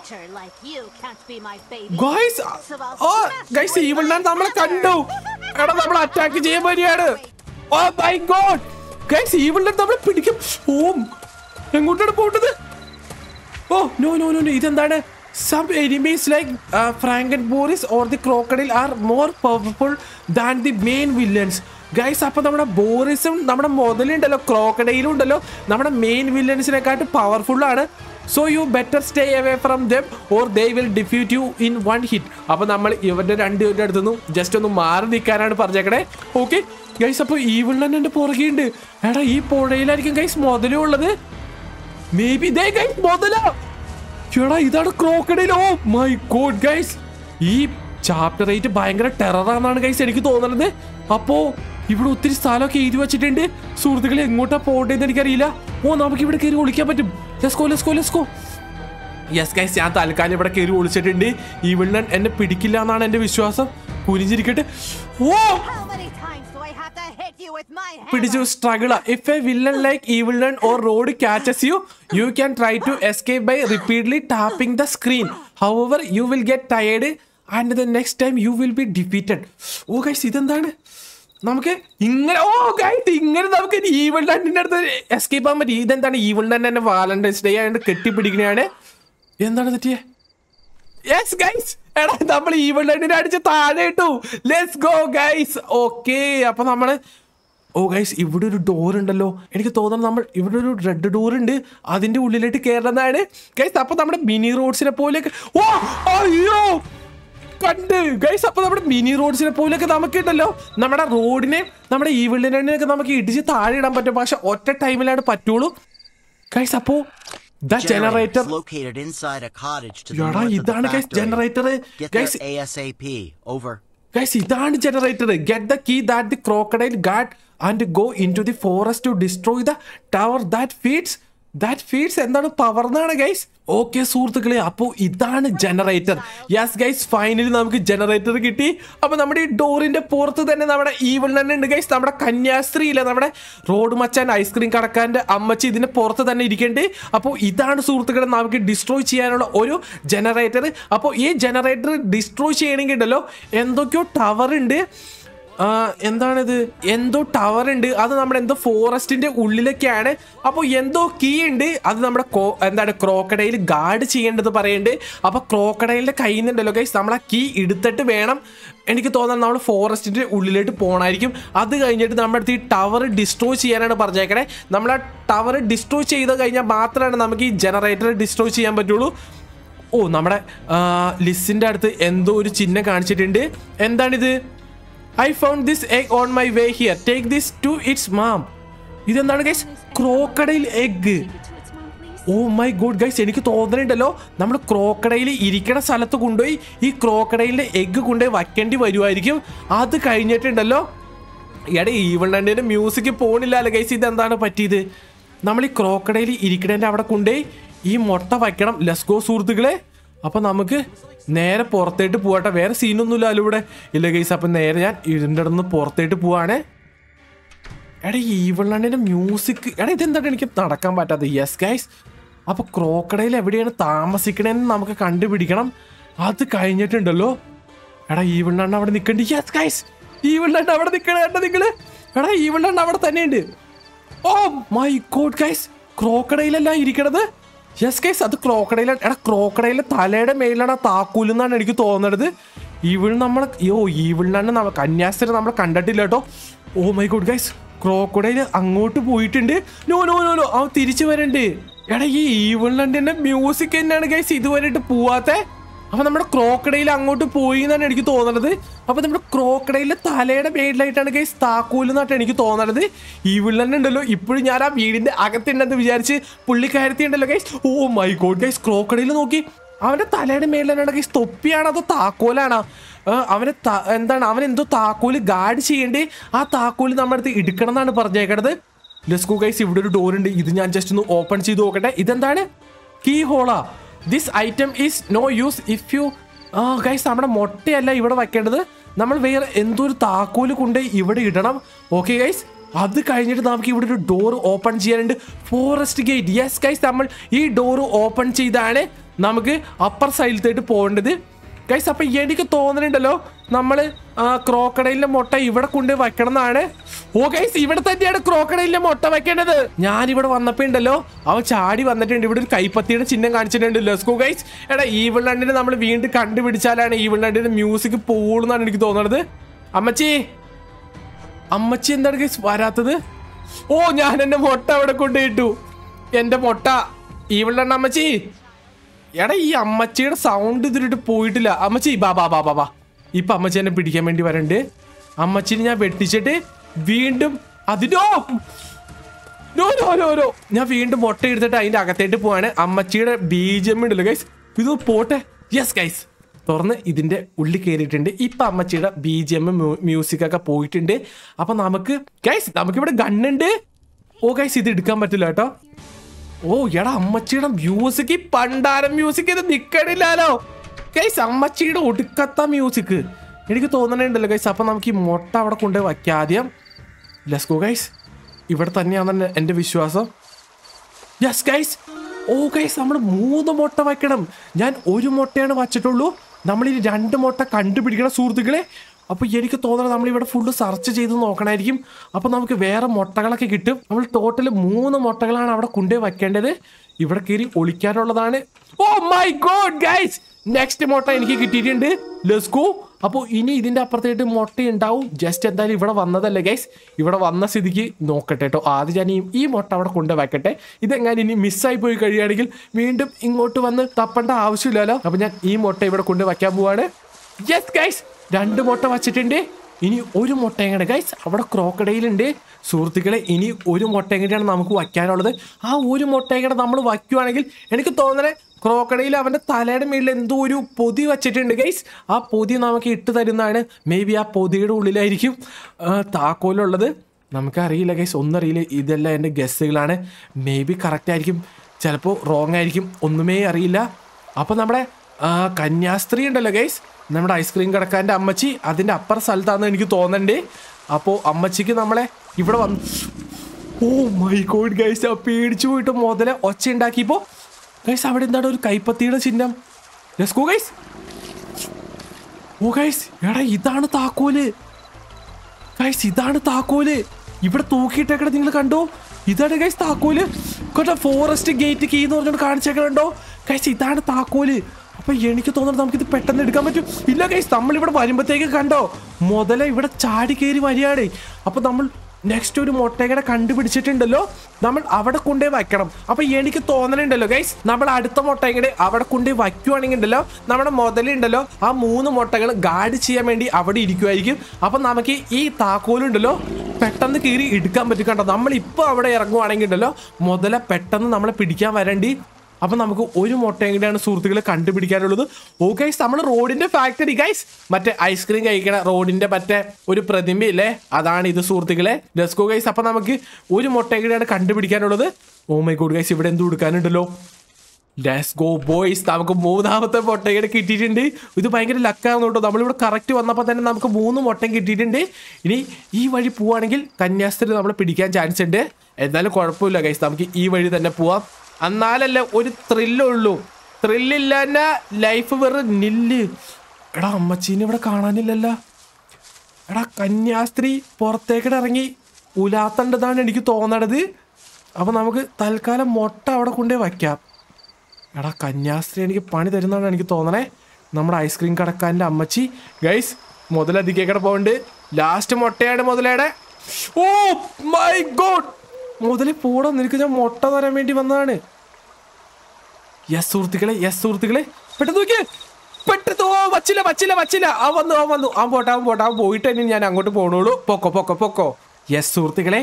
ഗൈസ് ഓ ഗൈസ് ഈവിൾ നമ്മളെ കണ്ടു എടാ നമ്മൾ അറ്റാക്ക് ചെയ്യാൻ വരികയാണ് oh my God guys evil നമ്മളെ പിടിക്കും ഓം എങ്ങോട്ടാണ് പോകേണ്ടത് ഓ നോ നോ നോ ഇതെന്താണ് Some enemies like Franken Boris or the crocodile are more powerful than the main villains guys അപ്പോൾ നമ്മുടെ ബോറിസും നമ്മുടെ മുതലുണ്ടല്ലോ ക്രോക്കഡയിലും ഉണ്ടല്ലോ നമ്മുടെ മെയിൻ വില്ലൻസിനെക്കാട്ട് പവർഫുള്ളാണ് so you better stay away from them or they will defeat you in one hit അപ്പോൾ നമ്മൾ ഇവരുടെ രണ്ട് പേരുടെ അടുത്ത് നിന്നും ജസ്റ്റ് ഒന്ന് മാറി നിൽക്കാനാണ് പറഞ്ഞേക്കണേ ഓക്കെ ഗൈസ് അപ്പോൾ ഈ വിള്ളൻ എൻ്റെ പുറകെയുണ്ട് എടാ ഈ പുഴയിലായിരിക്കും ഗൈസ് മുതലും ഉള്ളത് മേ ബി ദേ ഗൈസ് മുതലോ എടാ ഇതാണ് crocodile oh my God guys ഈ ചാപ്റ്റർ എയ്റ്റ് ഭയങ്കര ടെററാണെന്നാണ് ഗൈസ് എനിക്ക് തോന്നുന്നത് അപ്പോ ഇവിടെ ഒത്തിരി സ്ഥലമൊക്കെ എഴുതി വെച്ചിട്ടുണ്ട് സുഹൃത്തുക്കളെ എങ്ങോട്ടാ പോകേണ്ടതെന്ന് എനിക്കറിയില്ല ഓ നമുക്ക് ഇവിടെ കയറി ഒളിക്കാൻ പറ്റും let's go let's go let's go yes guys ഞാൻ തൽക്കാലം ഇവിടെ കയറി ഒളിച്ചിട്ടുണ്ട് ഈ വിണ്ണൻ എന്നെ പിടിക്കില്ല എന്നാണ് എന്റെ വിശ്വാസം കുനിഞ്ഞിരിക്കട്ടെ ഓ പിടിച്ചു struggle if a villain like ഈ villain or Rod catches you you can try to escape by repeatedly tapping the screen however you will get tired and the next time you will be defeated oh കഴിച്ച് ഇതെന്താണ് നമുക്ക് ഇങ്ങനെ ഓ guys ഇങ്ങനെ നമുക്ക് evil ഡണ്ണിൻ്റെ അടുത്ത് escape ആകാൻ പറ്റും ഇതെന്താണ് ഈവിൾ ഡൺ എന്നെ വാലന്റൈൻസ് ഡേ ആയിട്ട് കെട്ടിപ്പിടിക്കണയാണ് എന്താണ് തെറ്റിയേ യെസ് ഗൈസ് എടാ നമ്മൾ ഈവിൾ ഡണ്ണിനെ അടിച്ച് താഴെ ഇട്ടു ലെറ്റ്സ് ഗോ ഗൈസ് ഓക്കെ അപ്പൊ നമ്മള് ഓ ഗൈസ് ഇവിടെ ഒരു ഡോർ ഉണ്ടല്ലോ എനിക്ക് തോന്നുന്നു നമ്മൾ ഇവിടെ ഒരു റെഡ് ഡോർ ഉണ്ട് അതിന്റെ ഉള്ളിലേക്ക് കയറുന്നതാണ് ഗൈസ് അപ്പോൾ നമ്മുടെ മിനി റോഡ്സിനെ പോലേക്ക് ഓ അയ്യോ കണ്ട് ഗൈസ് അപ്പോൾ നമ്മുടെ മിനി റോഡ്സിനെ നമുക്ക് നമുക്കുണ്ടല്ലോ നമ്മുടെ റോഡിനെ നമ്മുടെ ഈ വീടിനെയൊക്കെ നമുക്ക് ഇടിച്ച് താഴെ ഇടാൻ പറ്റും പക്ഷെ ഒറ്റ ടൈമിലാണ് പറ്റുള്ളൂ ഗൈസ് അപ്പോൾ ജനറേറ്റർ ഇതാണ് generator get the key that the crocodile guards and go into the forest to destroy the tower that feeds that feeds എന്താണ് പവർ എന്നാണ് ഗൈസ് ഓക്കെ സുഹൃത്തുക്കളെ അപ്പോൾ ഇതാണ് ജനറേറ്റർ യെസ് ഗൈസ് ഫൈനലി നമുക്ക് generator കിട്ടി അപ്പോൾ നമ്മുടെ ഈ ഡോറിൻ്റെ പുറത്ത് തന്നെ നമ്മുടെ ഈവൺ തന്നെ ഉണ്ട് ഗൈസ് നമ്മുടെ കന്യാസ്ത്രീ നമ്മുടെ റോഡ് മച്ചാൻ ഐസ്ക്രീം കടക്കാൻ്റെ അമ്മച്ചി ഇതിൻ്റെ പുറത്ത് തന്നെ ഇരിക്കേണ്ടി അപ്പോൾ ഇതാണ് സുഹൃത്തുക്കളെ നമുക്ക് ഡിസ്ട്രോയ് ചെയ്യാനുള്ള ഒരു ജനറേറ്റർ അപ്പോൾ ഈ ജനറേറ്റർ ഡിസ്ട്രോയ് ചെയ്യണമെങ്കിൽ ഉണ്ടല്ലോ എന്തൊക്കെയോ ടവർ ഉണ്ട് എന്താണിത് എന്തോ ടവർ ഉണ്ട് അത് നമ്മുടെ എന്തോ ഫോറസ്റ്റിന്റെ ഉള്ളിലൊക്കെയാണ് അപ്പോൾ എന്തോ കീ ഉണ്ട് അത് നമ്മുടെ എന്താണ് ക്രോക്കഡയിൽ ഗാർഡ് ചെയ്യേണ്ടത് പറയുന്നുണ്ട് അപ്പോൾ ക്രോക്കഡൈലിന്റെ കയ്യിൽ നിന്നുണ്ടല്ലോ കൈസ് നമ്മൾ ആ കീ എടുത്തിട്ട് വേണം എനിക്ക് തോന്നുന്നത് നമ്മൾ ഫോറസ്റ്റിന്റെ ഉള്ളിലോട്ട് പോകണമായിരിക്കും അത് കഴിഞ്ഞിട്ട് നമ്മുടെ ഈ ടവർ ഡിസ്ട്രോയ് ചെയ്യാനാണ് പറഞ്ഞേക്കണേ നമ്മൾ ആ ടവർ ഡിസ്ട്രോയ് ചെയ്ത് കഴിഞ്ഞാൽ മാത്രമാണ് നമുക്ക് ഈ ജനറേറ്റർ ഡിസ്ട്രോയ് ചെയ്യാൻ പറ്റുള്ളൂ ഓ നമ്മുടെ ലിസിൻ്റെ അടുത്ത് എന്തോ ഒരു ചിഹ്നം കാണിച്ചിട്ടുണ്ട് എന്താണിത് I found this egg on my way here take this to its mom ഇതെന്താണ് guys crocodile egg oh my god guys എനിക്ക് തോന്നുന്നുണ്ടല്ലോ നമ്മൾ ക്രോക്കഡൈൽ ഇരിക്കണ സ്ഥലത്ത് കൊണ്ടുപോയി ഈ ക്രോക്കഡൈലിൻ്റെ എഗ് കൊണ്ടുപോയി വയ്ക്കേണ്ടി വരുമായിരിക്കും അത് കഴിഞ്ഞിട്ടുണ്ടല്ലോ ഇയാടെ ഈവൺ നൈൻ്റെ മ്യൂസിക് പോണില്ലല്ലോ ഗൈസ് ഇതെന്താണ് പറ്റിയത് നമ്മൾ ഈ ക്രോക്കഡൈൽ ഇരിക്കണേൻ്റെ അവിടെ കൊണ്ടുപോയി ഈ മുട്ട വയ്ക്കണം ലെസ്കോ സുഹൃത്തുക്കളെ അപ്പൊ നമുക്ക് നേരെ പുറത്തേട്ട് പോകട്ടെ വേറെ സീനൊന്നുമില്ലല്ലോ ഇവിടെ ഇല്ല ഗൈസ് അപ്പൊ നേരെ ഞാൻ ഇതിൻ്റെ അടുന്ന് പുറത്തേട്ട് പോവാണേ എടാ ഈ ഈവണ്ണാണ്ടിൻ്റെ മ്യൂസിക് എടാ ഇതെന്താണ് എനിക്ക് നടക്കാൻ പറ്റാത്ത യെസ് ഗൈസ് അപ്പോൾ ക്രോക്കടയിൽ എവിടെയാണ് താമസിക്കണേന്ന് നമുക്ക് കണ്ടുപിടിക്കണം അത് കഴിഞ്ഞിട്ടുണ്ടല്ലോ എടാ ഈ ഈവണ്ണാണ്ട് അവിടെ നിൽക്കണ്ട് യെസ് ഗൈസ് ഈവണ്ണാണ്ട് അവിടെ നിൽക്കണേ എടാ നിങ്ങൾ എടാ ഈവണ്ണാണ്ട് അവിടെ തന്നെയുണ്ട് ഓ മൈ ഗോഡ് ഗൈസ് ക്രോക്കടയിലല്ല ഇരിക്കണത് യെസ് കേസ് അത് ക്രോക്കഡൈൽ എടാ ക്രോക്കഡൈൽ തലയുടെ മേലാണ് താക്കൂലെന്നാണ് എനിക്ക് തോന്നുന്നത് ഈവിൾ നമ്മൾ യോ ഈവിളിനാണ് നമ്മൾ കന്യാസ്ത്രീ നമ്മൾ കണ്ടിട്ടില്ല കേട്ടോ oh my god guys crocodile അങ്ങോട്ട് പോയിട്ടുണ്ട് നോ നോ നോ നോ അവൻ തിരിച്ചു വരണ്ട് എടാ ഈ ഈവിളിനെ മ്യൂസിക് തന്നെയാണ് ഗൈസ് ഇതുവരെ പോവാത്തേ അപ്പൊ നമ്മുടെ ക്രോക്കഡയിൽ അങ്ങോട്ട് പോയി എന്നാണ് എനിക്ക് തോന്നണത് അപ്പൊ നമ്മുടെ ക്രോക്കഡയിലെ തലയുടെ മേളിലായിട്ടാണ് കൈസ് താക്കോലെന്നായിട്ട് എനിക്ക് തോന്നണത് ഈ വിള്ളൻ ഉണ്ടല്ലോ ഇപ്പോഴും ഞാൻ ആ വീടിന്റെ അകത്തുണ്ടെന്ന് വിചാരിച്ച് പുള്ളിക്കാരത്തി ഉണ്ടല്ലോ കൈസ് ഓ മൈ ഗോഡ് കൈസ് ക്രോക്കഡയിൽ നോക്കി അവന്റെ തലയുടെ മേളിലാണ് കൈസ് തൊപ്പിയാണോ അതോ താക്കോലാണോ അവനെ എന്താണ് അവൻ എന്തോ താക്കോല് ഗാർഡ് ചെയ്യേണ്ടേ ആ താക്കോല് നമ്മുടെ അടുത്ത് എടുക്കണം എന്നാണ് പറഞ്ഞേക്കണത് ലെസ്കോ കൈസ് ഇവിടെ ഒരു ഡോർ ഉണ്ട് ഇത് ഞാൻ ജസ്റ്റ് ഒന്ന് ഓപ്പൺ ചെയ്ത് നോക്കട്ടെ ഇതെന്താണ് കീ ഹോളാ this item is no use if you ആ ഗൈസ് നമ്മുടെ മുട്ടയല്ല ഇവിടെ വയ്ക്കേണ്ടത് നമ്മൾ വേറെ എന്തോ ഒരു താക്കോല് കൊണ്ട് ഇവിടെ ഇടണം ഓക്കെ ഗൈസ് അത് കഴിഞ്ഞിട്ട് നമുക്ക് ഇവിടെ ഒരു ഡോർ ഓപ്പൺ ചെയ്യാനുണ്ട് ഫോറസ്റ്റ് ഗേറ്റ് യെസ് ഗൈസ് നമ്മൾ ഈ ഡോർ ഓപ്പൺ ചെയ്താണ് നമുക്ക് അപ്പർ സൈഡിലേക്ക് പോകേണ്ടത് ഗൈസ് അപ്പൊ എനിക്ക് തോന്നുന്നുണ്ടല്ലോ നമ്മള് ക്രോക്കഡൈലിന്റെ മുട്ട ഇവിടെ കൊണ്ട് വെക്കണം എന്നാണ് ഓ ഗൈസ് ഇവിടെ തന്നെയാണ് ക്രോക്കഡൈലിന്റെ മുട്ട വെക്കേണ്ടത് ഞാൻ ഇവിടെ വന്നപ്പോ ഉണ്ടല്ലോ അവ ചാടി വന്നിട്ടുണ്ട് ഇവിടെ ഒരു കൈപ്പത്തിയുടെ ചിഹ്നം കാണിച്ചിട്ടുണ്ട് ലെസ്കോ ഗൈസ് എടാ ഈ വിള്ളണ്ടിനെ നമ്മൾ വീണ്ടും കണ്ടുപിടിച്ചാലാണ് ഈ വിള്ളണ്ടിന്റെ മ്യൂസിക് പോളുന്നാണ് എനിക്ക് തോന്നുന്നത് അമ്മച്ചി അമ്മച്ചി എന്താണ് ഗൈസ് വരാത്തത് ഓ ഞാൻ എന്റെ മുട്ട അവിടെ കൊണ്ടുപോയിട്ടു എന്റെ മുട്ട ഈ വിള്ളണ്ട അമ്മച്ചി എടാ ഈ അമ്മച്ചിയുടെ സൗണ്ട് ഇതിലിട്ട് പോയിട്ടില്ല അമ്മച്ചി ബാ ബാ ബാ ബാ ഇപ്പൊ അമ്മച്ചി എന്നെ പിടിക്കാൻ വേണ്ടി വരണ്ട് അമ്മച്ചിനെ ഞാൻ വെട്ടിച്ചിട്ട് വീണ്ടും അതിനോ നോ നോ നോ നോ ഞാൻ വീണ്ടും മുട്ട എടുത്തിട്ട് അതിന്റെ അകത്തേട്ട് പോവാണ് അമ്മച്ചിയുടെ ബീജം ഉണ്ടല്ലോ ഗൈസ് ഇത് പോട്ടെ യെസ് ഗൈസ് തുറന്ന് ഇതിന്റെ ഉള്ളിൽ കയറിയിട്ടുണ്ട് ഇപ്പൊ അമ്മച്ചിയുടെ ബി ജി എം ഒക്കെ പോയിട്ടുണ്ട് അപ്പൊ നമുക്ക് ഗൈസ് നമുക്കിവിടെ ഗണ്ണുണ്ട് ഓ ഗൈസ് ഇത് എടുക്കാൻ പറ്റില്ല കേട്ടോ ഓ എടാ അമ്മച്ചിയുടെ മ്യൂസിക് പണ്ടാരം മ്യൂസിക് ഇത് നിക്കണില്ലല്ലോ കൈസ് അമ്മച്ചിയുടെ ഒടുക്കത്ത മ്യൂസിക് എനിക്ക് തോന്നണുണ്ടല്ലോ കൈസ് അപ്പൊ നമുക്ക് ഈ മുട്ട അവിടെ കൊണ്ടുപോയി വയ്ക്കാം ആദ്യം ഗോ ഗൈസ് ഇവിടെ തന്നെയാണെന്ന് എൻ്റെ വിശ്വാസം യെസ് ഗൈസ് ഓ കൈസ് നമ്മൾ മൂന്ന് മുട്ട വയ്ക്കണം ഞാൻ ഒരു മുട്ടയാണ് വച്ചിട്ടുള്ളൂ ഈ രണ്ട് മുട്ട കണ്ടുപിടിക്കണം സുഹൃത്തുക്കളെ അപ്പോൾ എനിക്ക് തോന്നുന്നത് ഇവിടെ ഫുഡ് സെർച്ച് ചെയ്ത് നോക്കണമായിരിക്കും അപ്പോൾ നമുക്ക് വേറെ മുട്ടകളൊക്കെ കിട്ടും നമ്മൾ ടോട്ടൽ മൂന്ന് മുട്ടകളാണ് അവിടെ കൊണ്ടുപോയി വയ്ക്കേണ്ടത് ഇവിടെ കയറി ഒളിക്കാനുള്ളതാണ് oh my God guys next മുട്ട എനിക്ക് കിട്ടിയിട്ടുണ്ട് ലെസ്കോ അപ്പോൾ ഇനി ഇതിന്റെ അപ്പുറത്തേട്ട് മുട്ട ഉണ്ടാവും ജസ്റ്റ് എന്തായാലും ഇവിടെ വന്നതല്ലേ ഗൈസ് ഇവിടെ വന്ന സ്ഥിതിക്ക് നോക്കട്ടെ കേട്ടോ ആദ്യം ഞാൻ ഈ മുട്ട അവിടെ കൊണ്ടു വെക്കട്ടെ ഇതെങ്ങാനും ഇനി മിസ്സായി പോയി കഴിയുകയാണെങ്കിൽ വീണ്ടും ഇങ്ങോട്ട് വന്ന് തപ്പേണ്ട ആവശ്യമില്ലല്ലോ അപ്പോൾ ഞാൻ ഈ മുട്ട ഇവിടെ കൊണ്ട് വയ്ക്കാൻ പോവാണ് യെസ് ഗൈസ് രണ്ട് മുട്ട വച്ചിട്ടുണ്ട് ഇനി ഒരു മുട്ടയും കൂടെ ഗൈസ് അവിടെ ക്രോക്കഡയിലുണ്ട് സുഹൃത്തുക്കളെ ഇനി ഒരു മുട്ടയും നമുക്ക് വയ്ക്കാനുള്ളത് ആ ഒരു മുട്ടയും നമ്മൾ വയ്ക്കുവാണെങ്കിൽ എനിക്ക് തോന്നണേ ക്രോക്കഡയിൽ അവൻ്റെ തലയുടെ മേളിൽ എന്തോ ഒരു പൊതി വച്ചിട്ടുണ്ട് ഗൈസ് ആ പൊതി നമുക്ക് ഇട്ട് തരുന്നതാണ് മേ ബി ആ പൊതിയുടെ ഉള്ളിലായിരിക്കും താക്കോലുള്ളത് നമുക്കറിയില്ല ഗൈസ് ഒന്നറിയില്ല ഇതെല്ലാം എൻ്റെ ഗസ്സുകളാണ് മേ ബി കറക്റ്റ് ആയിരിക്കും ചിലപ്പോൾ റോങ് ആയിരിക്കും ഒന്നുമേ അറിയില്ല അപ്പോൾ നമ്മുടെ ആ കന്യാസ്ത്രീ ഉണ്ടല്ലോ ഗൈസ് നമ്മുടെ ഐസ്ക്രീം കടക്കാരൻ്റെ അമ്മച്ചി അതിൻ്റെ അപ്പർ സ്ഥലത്താണെന്ന് എനിക്ക് തോന്നണ്ടേ അപ്പോൾ അമ്മച്ചിക്ക് നമ്മളെ ഇവിടെ വന്ന് ഓ മൈ ഗോഡ് ഗൈസ് ആ പേടിച്ചു പോയിട്ട് മുതലെ ഒച്ച ഉണ്ടാക്കിയപ്പോൾ ഗൈസ് അവിടെ എന്താണ് ഒരു കൈപ്പത്തിയുടെ ചിഹ്നം ഗോ ഗൈസ് ഓ ഗൈസ് എടാ ഇതാണ് താക്കോല് ഗൈസ് ഇതാണ് താക്കോല് ഇവിടെ തൂക്കിയിട്ടേക്കട നിങ്ങൾ കണ്ടോ ഇതാണ് ഗൈസ് താക്കോല് കൊണ്ട ഫോറസ്റ്റ് ഗേറ്റ് കീ എന്ന് പറഞ്ഞുകൊണ്ട് കാണിച്ചേക്കണുണ്ടോ ഗൈസ് ഇതാണ് താക്കോല് അപ്പൊ എനിക്ക് തോന്നുന്നത് നമുക്ക് ഇത് പെട്ടെന്ന് എടുക്കാൻ പറ്റും ഇല്ല കൈസ് ഇവിടെ വരുമ്പോഴത്തേക്ക് കണ്ടോ മുതലേ ഇവിടെ ചാടി കയറി വരികയാണേ അപ്പൊ നമ്മൾ നെക്സ്റ്റ് ഒരു മുട്ടയുടെ കണ്ടുപിടിച്ചിട്ടുണ്ടല്ലോ നമ്മൾ അവിടെ കൊണ്ടേ വയ്ക്കണം അപ്പൊ എനിക്ക് തോന്നലുണ്ടല്ലോ ഗൈസ് നമ്മൾ അടുത്ത മുട്ടയുടെ അവിടെ കൊണ്ടേ വയ്ക്കുവാണെങ്കിൽ ഉണ്ടല്ലോ നമ്മുടെ മുതലുണ്ടല്ലോ ആ മൂന്ന് മുട്ടകൾ ഗാർഡ് ചെയ്യാൻ വേണ്ടി അവിടെ ഇരിക്കുമായിരിക്കും അപ്പൊ നമുക്ക് ഈ താക്കോലുണ്ടല്ലോ പെട്ടെന്ന് കീറി എടുക്കാൻ പറ്റും കണ്ടോ നമ്മൾ ഇപ്പോൾ അവിടെ ഇറങ്ങുവാണെങ്കിൽ ഉണ്ടല്ലോ മുതല പെട്ടെന്ന് നമ്മളെ പിടിക്കാൻ വരണ്ടി അപ്പൊ നമുക്ക് ഒരു മുട്ടയും കൂടെയാണ് സുഹൃത്തുക്കളെ കണ്ടുപിടിക്കാനുള്ളത് ഓക്കെ നമ്മൾ റോഡിന്റെ ഫാക്ടറി ഗൈസ് മറ്റേ ഐസ്ക്രീം കഴിക്കണ റോഡിന്റെ മറ്റേ ഒരു പ്രതിമയില്ലേ അതാണ് ഇത് സുഹൃത്തുക്കളെ ഡെസ്കോ ഗൈസ് അപ്പൊ നമുക്ക് ഒരു മുട്ടയും കൂടെയാണ് കണ്ടുപിടിക്കാനുള്ളത് ഓ മൈ ഗോഡ് ഗൈസ് ഇവിടെ എന്ത് കൊടുക്കാനുണ്ടല്ലോ ലെസ് ഗോ ബോയ്സ് നമുക്ക് മൂന്നാമത്തെ മുട്ടയുടെ കിട്ടിയിട്ടുണ്ട് ഇത് ഭയങ്കര ലക്കാണെന്ന് കേട്ടോ നമ്മളിവിടെ കറക്റ്റ് വന്നപ്പോൾ തന്നെ നമുക്ക് മൂന്ന് മുട്ടയും കിട്ടിയിട്ടുണ്ട് ഇനി ഈ വഴി പോവുകയാണെങ്കിൽ കന്യാസ്ത്രീ നമ്മളെ പിടിക്കാൻ ചാൻസ് ഉണ്ട് എന്നാലും കുഴപ്പമില്ല ഗൈസ് നമുക്ക് ഈ വഴി തന്നെ പോവാം എന്നാലല്ലേ ഒരു ത്രില്ലുള്ളൂ ത്രില്ലില്ല തന്നെ ലൈഫ് വെറു നില്ല് എടാ അമ്മച്ചീനെ ഇവിടെ കാണാനില്ലല്ല എടാ കന്യാസ്ത്രീ പുറത്തേക്കിടെ ഇറങ്ങി ഉലാത്തണ്ടതാണ് എനിക്ക് തോന്നണത് അപ്പം നമുക്ക് തൽക്കാലം മുട്ട അവിടെ കൊണ്ടേ വയ്ക്കാം എടാ കന്യാസ്ത്രീ എനിക്ക് പണി തരുന്നതാണ് എനിക്ക് തോന്നണേ നമ്മുടെ ഐസ്ക്രീം കടക്കാരൻ്റെ അമ്മച്ചി ഗൈസ് മുതലധികം പോകണ്ട് ലാസ്റ്റ് മുട്ടയാണ് മുതലേടെ ഓ മൈ ഗോഡ് മുതല് പോടോ നിനക്ക് ഞാൻ മുട്ട തരാൻ വേണ്ടി വന്നതാണ് യെസ് സുഹൃത്തുക്കളെ യെസ് സുഹൃത്തുക്കളെ പെട്ടെന്ന് നോക്കിയേ പെട്ടെന്ന് ഓ വച്ചില്ല വച്ചില്ല വച്ചില്ല ആ വന്നു ആ വന്നു ആ പോട്ടെ ആ പോട്ടെ അവൻ പോയിട്ട് തന്നെ ഞാൻ അങ്ങോട്ട് പോണുള്ളൂ പൊക്കോ പൊക്കോ പൊക്കോ യെസ് സുഹൃത്തുക്കളെ